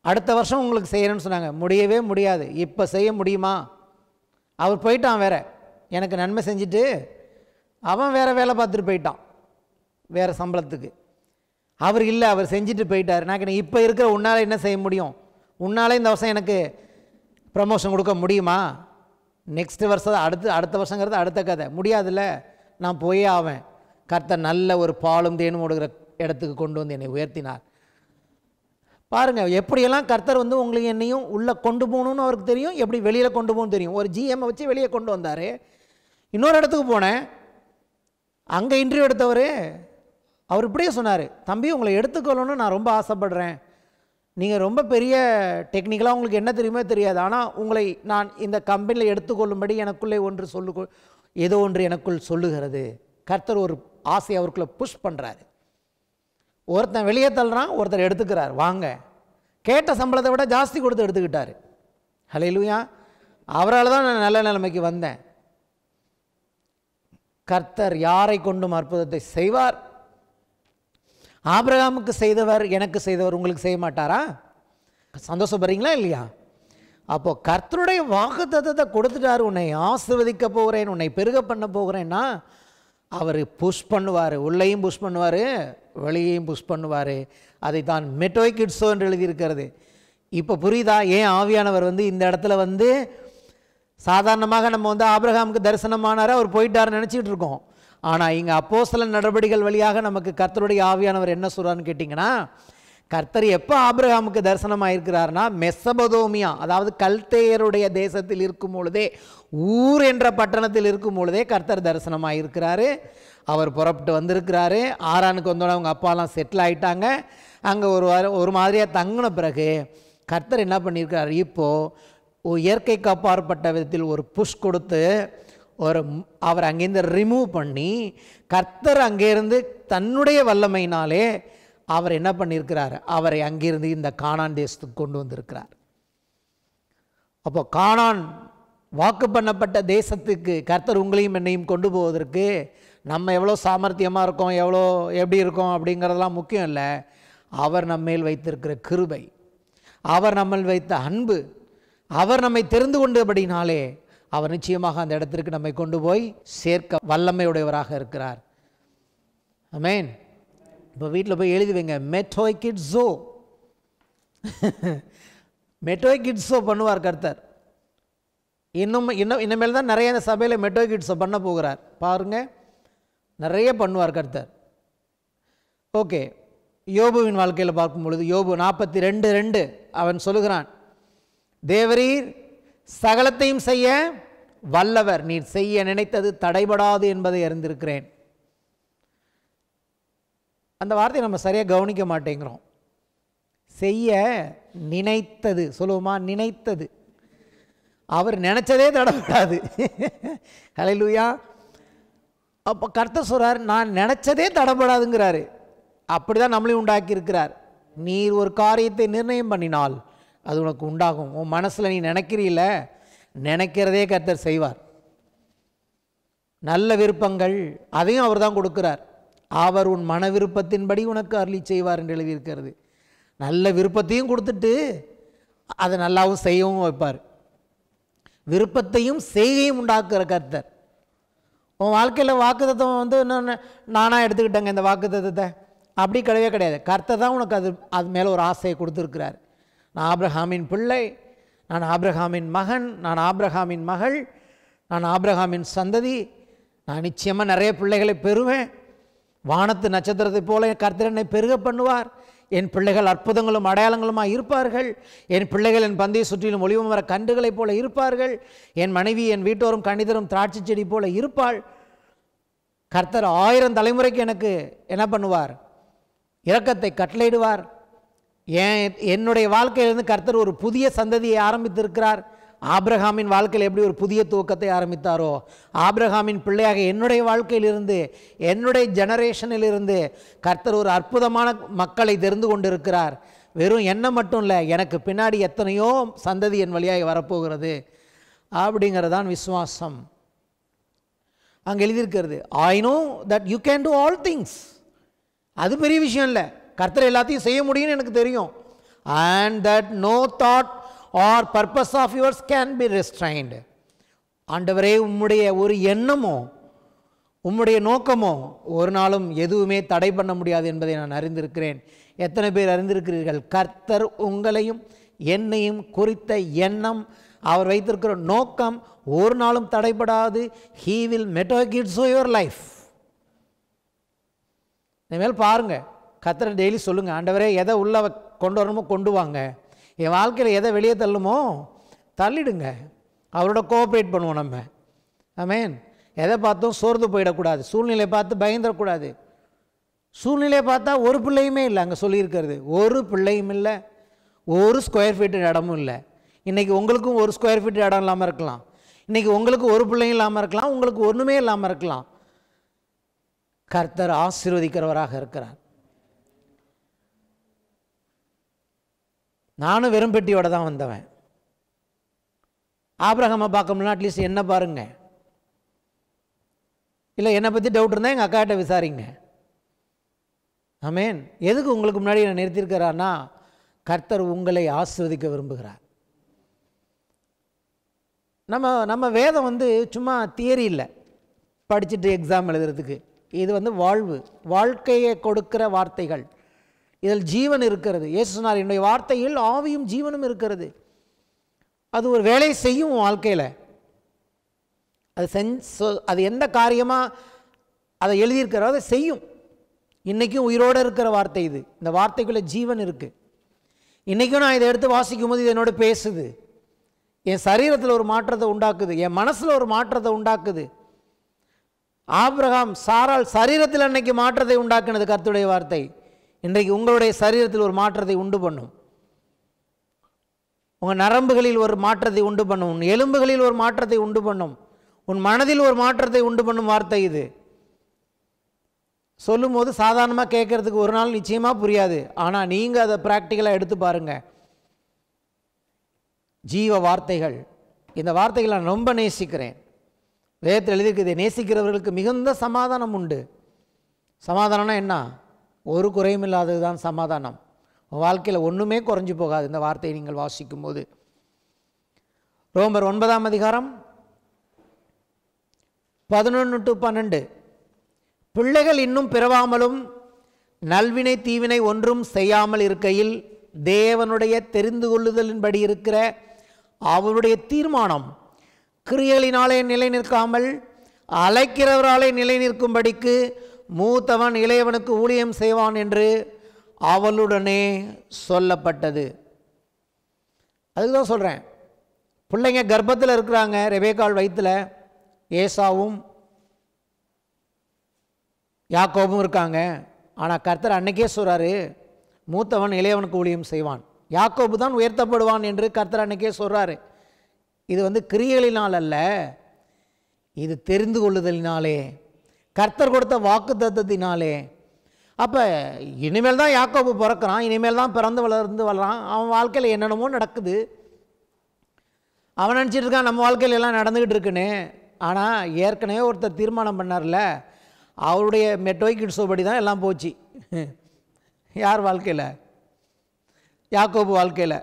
அடுத்த வருஷம் உங்களுக்கு செய்கிறேன்னு சொன்னாங்க முடியவே முடியாது இப்போ செய்ய முடியுமா அவர் போயிட்டான் வேற எனக்கு நன்மை செஞ்சுட்டு அவன் வேறு வேலை பார்த்துட்டு போயிட்டான் வேறு சம்பளத்துக்கு அவர் இல்லை அவர் செஞ்சுட்டு போயிட்டார் நான் இப்போ இருக்கிற உன்னால் என்ன செய்ய முடியும் உன்னாலே இந்த வருஷம் எனக்கு ப்ரமோஷன் கொடுக்க முடியுமா நெக்ஸ்ட்டு வருஷம் அடுத்து அடுத்த வருஷங்கிறது அடுத்த கதை முடியாதுல்ல நான் போயே ஆவேன் கர்த்தர் நல்ல ஒரு பாலும் தேனும் ஓடுகிற இடத்துக்கு கொண்டு வந்து என்னை உயர்த்தினார் பாருங்கள் எப்படியெல்லாம் கர்த்தர் வந்து உங்களுக்கு என்னையும் உள்ளே கொண்டு போகணுன்னு அவருக்கு தெரியும் எப்படி வெளியில் கொண்டு போகணும்னு தெரியும் ஒரு ஜிஎம் வச்சு வெளியே கொண்டு வந்தார் இன்னொரு இடத்துக்கு போனேன் அங்கே இன்டர்வியூ எடுத்தவர் அவர் இப்படியே சொன்னார் தம்பி உங்களை எடுத்துக்கொள்ளணும்னு நான் ரொம்ப ஆசைப்படுறேன் நீங்கள் ரொம்ப பெரிய டெக்னிக்கலாக உங்களுக்கு என்ன தெரியுமோ தெரியாது ஆனால் உங்களை நான் இந்த கம்பெனியில் எடுத்துக்கொள்ளும்படி எனக்குள்ளே ஒன்று சொல்லு ஏதோ ஒன்று எனக்குள் சொல்லுகிறது கர்த்தர் ஒரு ஆசையை அவருக்குள்ளே புஷ் பண்ணுறாரு ஒருத்தன் வெளியே தள்ளுறான் ஒருத்தர் எடுத்துக்கிறார் வாங்க கேட்ட சம்பளத்தை விட ஜாஸ்தி கொடுத்து எடுத்துக்கிட்டார் ஹலையிலுயா அவரால் தான் நான் நல்ல நிலைமைக்கு வந்தேன் கர்த்தர் யாரை கொண்டும் அற்புதத்தை செய்வார் ஆபிரகாமுக்கு செய்தவர் எனக்கு செய்தவர் உங்களுக்கு செய்ய மாட்டாரா சந்தோஷப்படுறீங்களா இல்லையா அப்போது கர்த்தருடைய வாக்கு தத்தத்தை கொடுத்துட்டார் உன்னை ஆசிர்வதிக்க போகிறேன் உன்னை பெருக பண்ண போகிறேன்னா அவர் புஷ் பண்ணுவார் உள்ளேயும் புஷ் பண்ணுவார் வெளியையும் புஷ் பண்ணுவார் அதை தான் மெட்டோய் கிட்ஸோ என்று எழுதியிருக்கிறது இப்போ புரியுதா ஏன் ஆவியானவர் வந்து இந்த இடத்துல வந்து சாதாரணமாக நம்ம வந்து ஆபிரகாமுக்கு தரிசனமானார் அவர் போயிட்டார்னு நினச்சிக்கிட்டு இருக்கோம் ஆனால் இங்கே அப்போ சில நடவடிக்கைகள் வழியாக நமக்கு கர்த்தருடைய ஆவியானவர் என்ன சொல்கிறான்னு கேட்டிங்கன்னா கர்த்தர் எப்போ ஆபிரகாமுக்கு தரிசனம் இருக்கிறார்னா மெசபதோமியா அதாவது கல்தேயருடைய தேசத்தில் இருக்கும் பொழுதே ஊர் என்ற பட்டணத்தில் இருக்கும் பொழுதே கர்த்தர் தரிசனம் இருக்கிறாரு அவர் புறப்பட்டு வந்திருக்கிறாரு ஆறானுக்கு வந்தோடனே அவங்க அப்பாலாம் செட்டில் ஆகிட்டாங்க அங்கே ஒரு ஒரு மாதிரியாக தங்கின பிறகு கர்த்தர் என்ன பண்ணியிருக்கிறார் இப்போது இயற்கைக்கு அப்பாற்பட்ட விதத்தில் ஒரு புஷ் கொடுத்து ஒரு அவர் அங்கேருந்து ரிமூவ் பண்ணி கர்த்தர் அங்கேருந்து தன்னுடைய வல்லமையினாலே அவர் என்ன பண்ணியிருக்கிறார் அவரை அங்கிருந்து இந்த காணான் தேசத்துக்கு கொண்டு வந்திருக்கிறார் அப்போ காணான் வாக்கு பண்ணப்பட்ட தேசத்துக்கு கர்த்தர் உங்களையும் என்னையும் கொண்டு போவதற்கு நம்ம எவ்வளோ சாமர்த்தியமாக இருக்கோம் எவ்வளோ எப்படி இருக்கோம் அப்படிங்கிறதெல்லாம் முக்கியம் இல்லை அவர் நம்மேல் வைத்திருக்கிற கிருபை அவர் நம்ம வைத்த அன்பு அவர் நம்மை தெரிந்து கொண்டபடினாலே அவர் நிச்சயமாக அந்த இடத்திற்கு நம்மை கொண்டு போய் சேர்க்க வல்லமையுடையவராக இருக்கிறார் மீன் இப்போ வீட்டில் போய் எழுதி வைங்க மெட்டோய் கிட்ஸோ மெட்டோய் கிட்ஸோ பண்ணுவார் கர்த்தர் இன்னும் இன்னும் இனிமேல் தான் நிறைய சபையில் மெட்டோய் கிட்ஸோ பண்ண போகிறார் பாருங்கள் நிறைய பண்ணுவார் கர்த்தர் ஓகே யோபுவின் வாழ்க்கையில் பார்க்கும் பொழுது யோபு நாற்பத்தி ரெண்டு ரெண்டு அவன் சொல்லுகிறான் தேவரீர் சகலத்தையும் செய்ய வல்லவர் நீ செய்ய நினைத்தது தடைபடாது என்பதை அறிந்திருக்கிறேன் அந்த வார்த்தையை நம்ம சரியாக கவனிக்க மாட்டேங்கிறோம் செய்ய நினைத்தது சொல்லுவோமா நினைத்தது அவர் நினச்சதே தடப்படாது ஹலலூயா அப்போ கர்த்த சொல்கிறார் நான் நினச்சதே தடப்படாதுங்கிறாரு அப்படி தான் நம்மளையும் உண்டாக்கியிருக்கிறார் நீர் ஒரு காரியத்தை நிர்ணயம் பண்ணினால் அது உனக்கு உண்டாகும் உன் மனசில் நீ நினைக்கிறீல நினைக்கிறதே கர்த்தர் செய்வார் நல்ல விருப்பங்கள் அதையும் அவர் தான் கொடுக்குறார் அவர் உன் மன விருப்பத்தின்படி உனக்கு அருளி செய்வார் என்று எழுதியிருக்கிறது நல்ல விருப்பத்தையும் கொடுத்துட்டு அதை நல்லாவும் செய்யவும் வைப்பார் விருப்பத்தையும் செய்கையும் உண்டாக்குற கர்த்தர் உன் வாழ்க்கையில் தத்துவம் வந்து நான் நானாக எடுத்துக்கிட்டேங்க இந்த தத்துவத்தை அப்படி கிடையவே கிடையாது கர்த்தர் தான் உனக்கு அது அது மேலே ஒரு ஆசையை கொடுத்துருக்கிறார் நான் ஆப்ரஹாமின் பிள்ளை நான் ஆப்ரஹாமின் மகன் நான் ஆப்ரஹாமின் மகள் நான் ஆப்ரஹாமின் சந்ததி நான் நிச்சயமாக நிறைய பிள்ளைகளை பெறுவேன் வானத்து நட்சத்திரத்தை போல கர்த்தரனை பெருக பண்ணுவார் என் பிள்ளைகள் அற்புதங்களும் அடையாளங்களுமாக இருப்பார்கள் என் பிள்ளைகள் என் பந்தய சுற்றிலும் ஒளிவும் வர கண்டுகளைப் போல இருப்பார்கள் என் மனைவி என் வீட்டோரும் கணிதரும் திராட்சை செடி போல இருப்பாள் கர்த்தர் ஆயிரம் தலைமுறைக்கு எனக்கு என்ன பண்ணுவார் இரக்கத்தை கட்டளையிடுவார் ஏன் என்னுடைய வாழ்க்கையிலிருந்து கர்த்தர் ஒரு புதிய சந்ததியை ஆரம்பித்திருக்கிறார் ஆப்ரஹாமின் வாழ்க்கையில் எப்படி ஒரு புதிய துவக்கத்தை ஆரம்பித்தாரோ ஆப்ரஹாமின் பிள்ளையாக என்னுடைய வாழ்க்கையிலிருந்து என்னுடைய ஜெனரேஷனிலிருந்து கர்த்தர் ஒரு அற்புதமான மக்களை தெரிந்து கொண்டிருக்கிறார் வெறும் என்ன மட்டும் இல்லை எனக்கு பின்னாடி எத்தனையோ சந்ததி என் வழியாக வரப்போகிறது அப்படிங்கிறதான் விசுவாசம் அங்கே எழுதியிருக்கிறது I know that you can do all things அது பெரிய விஷயம் இல்லை கர்த்தர் எல்லாத்தையும் செய்ய முடியும்னு எனக்கு தெரியும் and that no thought or purpose of yours can be restrained ஆண்டவரே உம்முடைய ஒரு எண்ணமோ உம்முடைய நோக்கமோ ஒரு நாளும் எதுவுமே தடை பண்ண முடியாது என்பதை நான் அறிந்திருக்கிறேன் எத்தனை பேர் அறிந்திருக்கிறீர்கள் கர்த்தர் உங்களையும் என்னையும் குறித்த எண்ணம் அவர் வைத்திருக்கிற நோக்கம் ஒரு நாளும் தடைப்படாது ஹீ வில் மெட்டோ கிட்ஸ் யுவர் லைஃப் இனிமேல் பாருங்கள் கத்திர டெய்லி சொல்லுங்கள் ஆண்டவரே எதை உள்ளே கொண்டு வரணுமோ கொண்டு வாங்க என் வாழ்க்கையில் எதை வெளியே தள்ளுமோ தள்ளிடுங்க அவரோட கோஆப்ரேட் பண்ணுவோம் நம்ம ஆமேன் எதை பார்த்தும் சோர்ந்து போயிடக்கூடாது சூழ்நிலையை பார்த்து பயந்துடக்கூடாது சூழ்நிலையை பார்த்தா ஒரு பிள்ளையுமே இல்லை அங்கே சொல்லியிருக்கிறது ஒரு பிள்ளையும் இல்லை ஒரு ஸ்கொயர் ஃபீட்டு இடமும் இல்லை இன்றைக்கி உங்களுக்கும் ஒரு ஸ்கொயர் ஃபீட் இடம் இல்லாமல் இருக்கலாம் இன்றைக்கி உங்களுக்கு ஒரு பிள்ளையும் இல்லாமல் இருக்கலாம் உங்களுக்கு ஒன்றுமே இல்லாமல் இருக்கலாம் கர்த்தர் ஆசீர்வதிக்கிறவராக இருக்கிறார் நானும் வெறும் பெட்டியோட தான் வந்தவன் ஆப்ரஹாமை பார்க்கணும்னா அட்லீஸ்ட் என்ன பாருங்க இல்லை என்னை பற்றி டவுட் இருந்தால் எங்கள் அக்காட்ட விசாரிங்க ஆமேன் எதுக்கு உங்களுக்கு முன்னாடி நான் நிறுத்தியிருக்கிறான்னா கர்த்தர் உங்களை ஆஸ்வதிக்க விரும்புகிறார் நம்ம நம்ம வேதம் வந்து சும்மா தியரி இல்லை படிச்சுட்டு எக்ஸாம் எழுதுறதுக்கு இது வந்து வாழ்வு வாழ்க்கையை கொடுக்கிற வார்த்தைகள் இதில் ஜீவன் இருக்கிறது இயேசு சொன்னார் என்னுடைய வார்த்தையில் ஆவியும் ஜீவனும் இருக்கிறது அது ஒரு வேலை செய்யும் வாழ்க்கையில் அது செஞ் அது எந்த காரியமாக அதை எழுதியிருக்கிறோ அதை செய்யும் இன்றைக்கும் உயிரோடு இருக்கிற வார்த்தை இது இந்த வார்த்தைக்குள்ளே ஜீவன் இருக்குது இன்றைக்கும் நான் இதை எடுத்து வாசிக்கும் போது இது என்னோட பேசுது என் சரீரத்தில் ஒரு மாற்றத்தை உண்டாக்குது என் மனசில் ஒரு மாற்றத்தை உண்டாக்குது ஆப்ரஹாம் சாரால் சரீரத்தில் அன்னைக்கு மாற்றத்தை உண்டாக்குனது கருத்துடைய வார்த்தை இன்றைக்கு உங்களுடைய சரீரத்தில் ஒரு மாற்றத்தை உண்டு பண்ணும் உங்கள் நரம்புகளில் ஒரு மாற்றத்தை உண்டு பண்ணும் உன் எலும்புகளில் ஒரு மாற்றத்தை உண்டு பண்ணும் உன் மனதில் ஒரு மாற்றத்தை உண்டு பண்ணும் வார்த்தை இது சொல்லும்போது சாதாரணமாக கேட்குறதுக்கு ஒரு நாள் நிச்சயமாக புரியாது ஆனால் நீங்கள் அதை ப்ராக்டிக்கலாக எடுத்து பாருங்கள் ஜீவ வார்த்தைகள் இந்த வார்த்தைகளை நான் ரொம்ப நேசிக்கிறேன் வேதத்தில் எழுதியிருக்கு இதை நேசிக்கிறவர்களுக்கு மிகுந்த சமாதானம் உண்டு சமாதானம்னா என்ன ஒரு குறையும் இல்லாதது தான் சமாதானம் வாழ்க்கையில் ஒன்றுமே குறைஞ்சி போகாது இந்த வார்த்தையை நீங்கள் வாசிக்கும் போது ரோமர் ஒன்பதாம் அதிகாரம் பதினொன்று டு பன்னெண்டு பிள்ளைகள் இன்னும் பிறவாமலும் நல்வினை தீவினை ஒன்றும் செய்யாமல் இருக்கையில் தேவனுடைய தெரிந்து கொள்ளுதலின்படி இருக்கிற அவருடைய தீர்மானம் கிரியலினாலே நிலை நிற்காமல் அழைக்கிறவராலே நிலை நிற்கும்படிக்கு மூத்தவன் இளையவனுக்கு ஊழியம் செய்வான் என்று அவளுடனே சொல்லப்பட்டது அதுக்கு தான் சொல்கிறேன் பிள்ளைங்க கர்ப்பத்தில் இருக்கிறாங்க ரெபேக்கால் வயிற்றில் ஏசாவும் யாக்கோவும் இருக்காங்க ஆனால் கர்த்தர் அன்னைக்கே சொல்கிறாரு மூத்தவன் இளையவனுக்கு ஊழியம் செய்வான் யாக்கோபு தான் உயர்த்தப்படுவான் என்று கர்த்தர் அன்னைக்கே சொல்கிறாரு இது வந்து கிரியலினால் அல்ல இது தெரிந்து கொள்ளுதலினாலே கர்த்தர் கொடுத்த வாக்கு தத்தத்தினாலே அப்போ இனிமேல் தான் யாக்கோப்பு பிறக்கிறான் இனிமேல் தான் பிறந்து வளர்ந்து வளரான் அவன் வாழ்க்கையில் என்னென்னமோ நடக்குது அவன் நினச்சிட்டு இருக்கான் நம்ம வாழ்க்கையில் எல்லாம் நடந்துக்கிட்டு இருக்குன்னு ஆனால் ஏற்கனவே ஒருத்தர் தீர்மானம் பண்ணார்ல அவருடைய மெட்டோய் கிட்ஸோபடி தான் எல்லாம் போச்சு யார் வாழ்க்கையில் யாக்கோபு வாழ்க்கையில்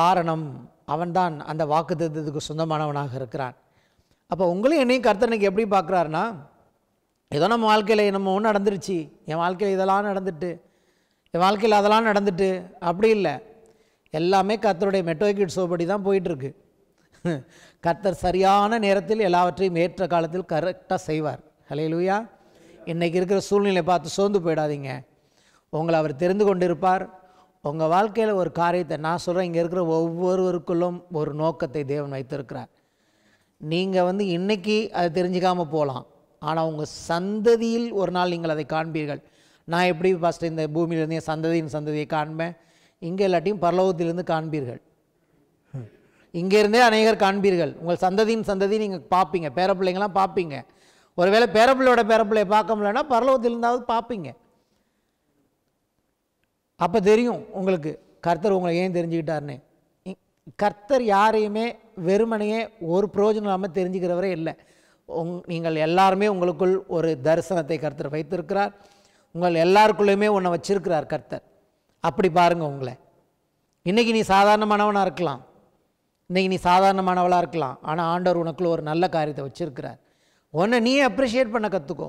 காரணம் அவன்தான் அந்த வாக்குத்தத்துக்கு சொந்தமானவனாக இருக்கிறான் அப்போ உங்களையும் என்னையும் கர்த்தனுக்கு எப்படி பார்க்குறாருன்னா ஏதோ நம்ம வாழ்க்கையில் நம்ம ஒன்று நடந்துருச்சு என் வாழ்க்கையில் இதெல்லாம் நடந்துட்டு என் வாழ்க்கையில் அதெல்லாம் நடந்துட்டு அப்படி இல்லை எல்லாமே கர்த்தருடைய மெட்டோகிட் சோபடி தான் போயிட்டுருக்கு கர்த்தர் சரியான நேரத்தில் எல்லாவற்றையும் ஏற்ற காலத்தில் கரெக்டாக செய்வார் ஹலே லூயா இன்றைக்கி இருக்கிற சூழ்நிலை பார்த்து சோர்ந்து போயிடாதீங்க உங்களை அவர் தெரிந்து கொண்டிருப்பார் உங்கள் வாழ்க்கையில் ஒரு காரியத்தை நான் சொல்கிறேன் இங்கே இருக்கிற ஒவ்வொருவருக்குள்ளும் ஒரு நோக்கத்தை தேவன் வைத்திருக்கிறார் நீங்கள் வந்து இன்றைக்கி அதை தெரிஞ்சுக்காமல் போகலாம் ஆனால் உங்கள் சந்ததியில் ஒரு நாள் நீங்கள் அதை காண்பீர்கள் நான் எப்படி ஃபஸ்ட்டு இந்த பூமியிலேருந்து என் சந்ததியின் சந்ததியை காண்பேன் இங்கே இல்லாட்டியும் பரலோகத்திலேருந்து காண்பீர்கள் இங்கேருந்தே அநேகர் காண்பீர்கள் உங்கள் சந்ததியின் சந்ததி நீங்கள் பார்ப்பீங்க பேரப்பிள்ளைங்களாம் பார்ப்பீங்க ஒருவேளை பேரப்பிள்ளையோட பேரப்பிள்ளையை பார்க்க முடியலன்னா பரலோகத்திலிருந்தாவது பார்ப்பீங்க அப்போ தெரியும் உங்களுக்கு கர்த்தர் உங்களை ஏன் தெரிஞ்சுக்கிட்டாருன்னு கர்த்தர் யாரையுமே வெறுமனையே ஒரு பிரயோஜனம் இல்லாமல் தெரிஞ்சுக்கிறவரே இல்லை உங் நீங்கள் எல்லாருமே உங்களுக்குள் ஒரு தரிசனத்தை கர்த்தர் வைத்திருக்கிறார் உங்கள் எல்லாருக்குள்ளேயுமே உன்னை வச்சிருக்கிறார் கர்த்தர் அப்படி பாருங்கள் உங்களை இன்றைக்கி நீ சாதாரணமானவனாக இருக்கலாம் இன்றைக்கி நீ சாதாரணமானவளாக இருக்கலாம் ஆனால் ஆண்டவர் உனக்குள்ள ஒரு நல்ல காரியத்தை வச்சுருக்கிறார் உன்னை நீ அப்ரிஷியேட் பண்ண கற்றுக்கோ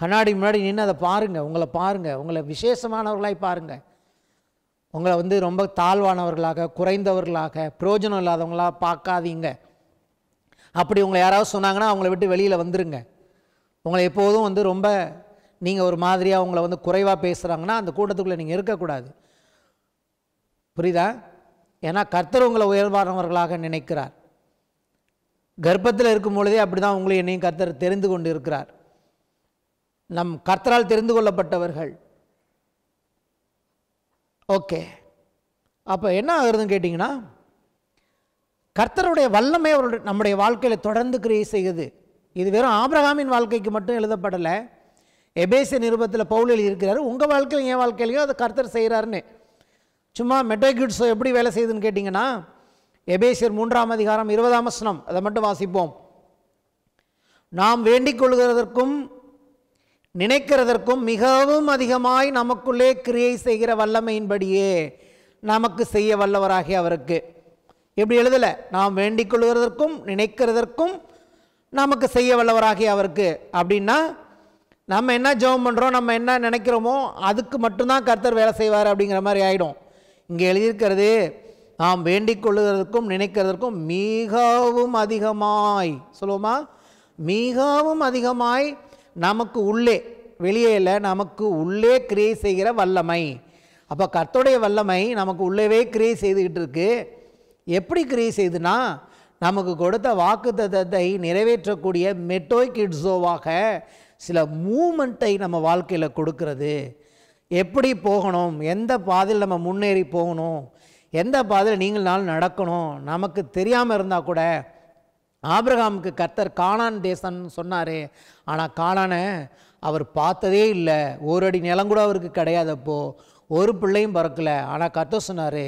கண்ணாடி முன்னாடி நின்று அதை பாருங்கள் உங்களை பாருங்கள் உங்களை விசேஷமானவர்களாய் பாருங்கள் உங்களை வந்து ரொம்ப தாழ்வானவர்களாக குறைந்தவர்களாக பிரயோஜனம் இல்லாதவங்களாக பார்க்காதீங்க அப்படி உங்களை யாராவது சொன்னாங்கன்னா அவங்கள விட்டு வெளியில் வந்துருங்க உங்களை எப்போதும் வந்து ரொம்ப நீங்கள் ஒரு மாதிரியாக உங்களை வந்து குறைவாக பேசுகிறாங்கன்னா அந்த கூட்டத்துக்குள்ளே நீங்கள் இருக்கக்கூடாது புரியுதா ஏன்னா கர்த்தர் உங்களை உயர்வானவர்களாக நினைக்கிறார் கர்ப்பத்தில் இருக்கும் பொழுதே அப்படி தான் உங்களை என்னையும் கர்த்தர் தெரிந்து கொண்டு இருக்கிறார் நம் கர்த்தரால் தெரிந்து கொள்ளப்பட்டவர்கள் ஓகே அப்போ என்ன ஆகுதுன்னு கேட்டிங்கன்னா கர்த்தருடைய வல்லமை அவருடைய நம்முடைய வாழ்க்கையில் தொடர்ந்து கிரியை செய்யுது இது வெறும் ஆபிரகாமின் வாழ்க்கைக்கு மட்டும் எழுதப்படலை எபேச நிருபத்தில் பவுலில் இருக்கிறார் உங்கள் வாழ்க்கையில் என் வாழ்க்கையிலையும் அதை கர்த்தர் செய்கிறாருன்னு சும்மா மெட்டோகிட்ஸோ எப்படி வேலை செய்யுதுன்னு கேட்டிங்கன்னா எபேசியர் மூன்றாம் அதிகாரம் இருபதாம் வசனம் அதை மட்டும் வாசிப்போம் நாம் வேண்டிக் கொள்கிறதற்கும் நினைக்கிறதற்கும் மிகவும் அதிகமாய் நமக்குள்ளே கிரியை செய்கிற வல்லமையின்படியே நமக்கு செய்ய வல்லவராகி அவருக்கு எப்படி எழுதலை நாம் வேண்டிக் கொள்கிறதற்கும் நினைக்கிறதற்கும் நமக்கு செய்ய வல்லவராகி அவருக்கு அப்படின்னா நம்ம என்ன ஜெபம் பண்ணுறோம் நம்ம என்ன நினைக்கிறோமோ அதுக்கு மட்டும்தான் கர்த்தர் வேலை செய்வார் அப்படிங்கிற மாதிரி ஆகிடும் இங்கே எழுதியிருக்கிறது நாம் வேண்டிக் கொள்ளுகிறதுக்கும் நினைக்கிறதற்கும் மிகவும் அதிகமாய் சொல்லுவோமா மிகவும் அதிகமாய் நமக்கு உள்ளே வெளியே இல்லை நமக்கு உள்ளே கிரியை செய்கிற வல்லமை அப்போ கர்த்தருடைய வல்லமை நமக்கு உள்ளவே கிரியை செய்துக்கிட்டு இருக்கு எப்படி கிரியை செய்துனா நமக்கு கொடுத்த வாக்கு தத்தத்தை நிறைவேற்றக்கூடிய மெட்டோய் கிட்ஸோவாக சில மூமெண்ட்டை நம்ம வாழ்க்கையில் கொடுக்கறது எப்படி போகணும் எந்த பாதையில் நம்ம முன்னேறி போகணும் எந்த பாதையில் நீங்கள் நாள் நடக்கணும் நமக்கு தெரியாமல் இருந்தால் கூட ஆப்ரஹாமுக்கு கர்த்தர் காணான் தேசம்னு சொன்னார் ஆனால் காணானை அவர் பார்த்ததே இல்லை ஒரு அடி நிலம் கூட அவருக்கு கிடையாதப்போ ஒரு பிள்ளையும் பிறக்கலை ஆனால் கர்த்தர் சொன்னார்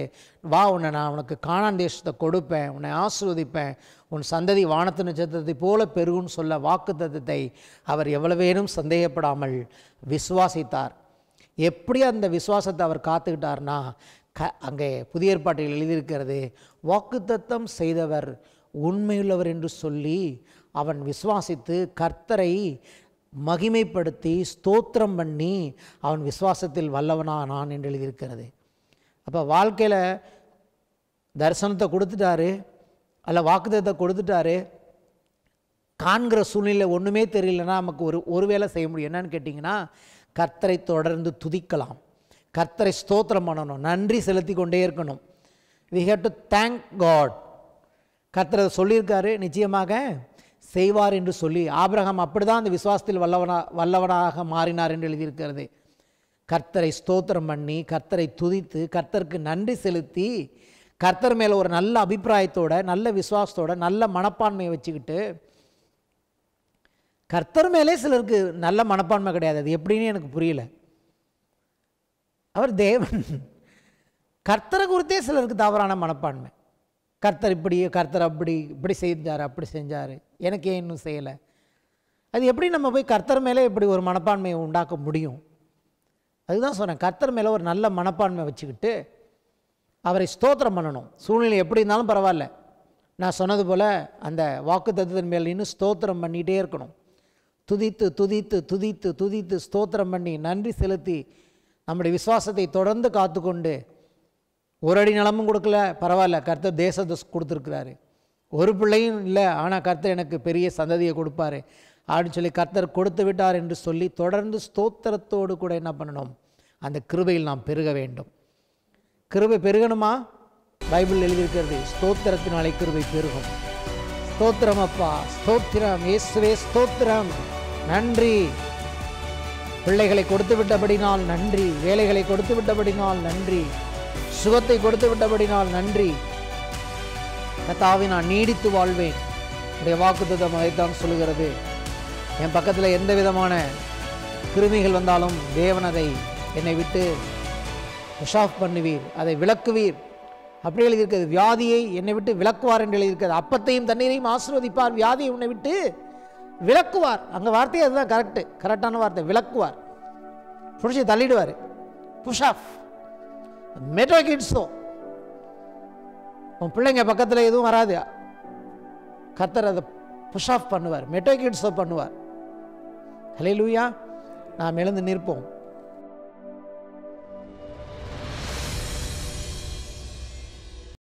வா உன்னை நான் உனக்கு காணான் தேசத்தை கொடுப்பேன் உன்னை ஆசிர்வதிப்பேன் உன் சந்ததி வானத்து நட்சத்திரத்தை போல பெருகுன்னு சொல்ல வாக்கு தத்துவத்தை அவர் எவ்வளவேனும் சந்தேகப்படாமல் விசுவாசித்தார் எப்படி அந்த விசுவாசத்தை அவர் காத்துக்கிட்டார்னா க அங்கே புதிய ஏற்பாட்டில் எழுதியிருக்கிறது வாக்குத்தத்தம் செய்தவர் உண்மையுள்ளவர் என்று சொல்லி அவன் விசுவாசித்து கர்த்தரை மகிமைப்படுத்தி ஸ்தோத்திரம் பண்ணி அவன் விசுவாசத்தில் வல்லவனா நான் என்று எழுதியிருக்கிறது அப்போ வாழ்க்கையில் தரிசனத்தை கொடுத்துட்டாரு அல்ல வாக்குதத்தை கொடுத்துட்டாரு காண்கிற சூழ்நிலை ஒன்றுமே தெரியலன்னா நமக்கு ஒரு ஒரு வேலை செய்ய முடியும் என்னன்னு கேட்டிங்கன்னா கர்த்தரை தொடர்ந்து துதிக்கலாம் கர்த்தரை ஸ்தோத்திரம் பண்ணணும் நன்றி செலுத்தி கொண்டே இருக்கணும் we have to thank God கத்திர சொல்லியிருக்காரு நிச்சயமாக செய்வார் என்று சொல்லி ஆபிரகாம் அப்படி தான் அந்த விசுவாசத்தில் வல்லவனா வல்லவனாக மாறினார் என்று எழுதியிருக்கிறது கர்த்தரை ஸ்தோத்திரம் பண்ணி கர்த்தரை துதித்து கர்த்தருக்கு நன்றி செலுத்தி கர்த்தர் மேலே ஒரு நல்ல அபிப்பிராயத்தோட நல்ல விசுவாசத்தோட நல்ல மனப்பான்மையை வச்சுக்கிட்டு கர்த்தர் மேலே சிலருக்கு நல்ல மனப்பான்மை கிடையாது அது எப்படின்னு எனக்கு புரியல அவர் தேவன் கர்த்தரை குறித்தே சிலருக்கு தவறான மனப்பான்மை கர்த்தர் இப்படி கர்த்தர் அப்படி இப்படி செஞ்சார் அப்படி செஞ்சார் எனக்கு ஏன் இன்னும் செய்யலை அது எப்படி நம்ம போய் கர்த்தர் மேலே இப்படி ஒரு மனப்பான்மையை உண்டாக்க முடியும் அதுதான் சொன்னேன் கர்த்தர் மேலே ஒரு நல்ல மனப்பான்மை வச்சுக்கிட்டு அவரை ஸ்தோத்திரம் பண்ணணும் சூழ்நிலை எப்படி இருந்தாலும் பரவாயில்ல நான் சொன்னது போல் அந்த வாக்கு தத்துவத்தின் மேலே இன்னும் ஸ்தோத்திரம் பண்ணிகிட்டே இருக்கணும் துதித்து துதித்து துதித்து துதித்து ஸ்தோத்திரம் பண்ணி நன்றி செலுத்தி நம்முடைய விசுவாசத்தை தொடர்ந்து காத்துக்கொண்டு ஒரு அடி நிலமும் கொடுக்கல பரவாயில்ல கர்த்தர் தேச கொடுத்துருக்குறாரு ஒரு பிள்ளையும் இல்லை ஆனால் கர்த்தர் எனக்கு பெரிய சந்ததியை கொடுப்பார் அப்படின்னு சொல்லி கர்த்தர் கொடுத்து விட்டார் என்று சொல்லி தொடர்ந்து ஸ்தோத்திரத்தோடு கூட என்ன பண்ணணும் அந்த கிருபையில் நாம் பெருக வேண்டும் கிருபை பெருகணுமா பைபிள் எழுதியிருக்கிறது ஸ்தோத்திரத்தினாலே கிருபை பெருகும் ஸ்தோத்திரம் அப்பா ஸ்தோத்திரம் இயேசுவே ஸ்தோத்திரம் நன்றி பிள்ளைகளை கொடுத்து விட்டபடினால் நன்றி வேலைகளை கொடுத்து விட்டபடினால் நன்றி சுகத்தை கொடுத்து விட்டபடி நான் நன்றி கத்தாவை நான் நீடித்து வாழ்வேன் என்னுடைய வாக்குத்தம் அதைத்தான் சொல்லுகிறது என் பக்கத்தில் எந்த விதமான கிருமிகள் வந்தாலும் தேவன் அதை என்னை விட்டு உஷாஃப் பண்ணுவீர் அதை விளக்குவீர் அப்படி எழுதியிருக்கிறது வியாதியை என்னை விட்டு விளக்குவார் என்று எழுதியிருக்கிறது அப்பத்தையும் தண்ணீரையும் ஆசிர்வதிப்பார் வியாதியை உன்னை விட்டு விளக்குவார் அங்கே வார்த்தையே அதுதான் கரெக்டு கரெக்டான வார்த்தை விளக்குவார் பிடிச்சி தள்ளிடுவார் புஷாஃப் மெட்ரோ கிட்ஸும் உன் பிள்ளைங்க பக்கத்தில் எதுவும் வராதியா கத்தர் அதை புஷ் ஆஃப் பண்ணுவார் மெட்ரோ கிட்ஸை பண்ணுவார் ஹலே லூயா நாம் எழுந்து நிற்போம்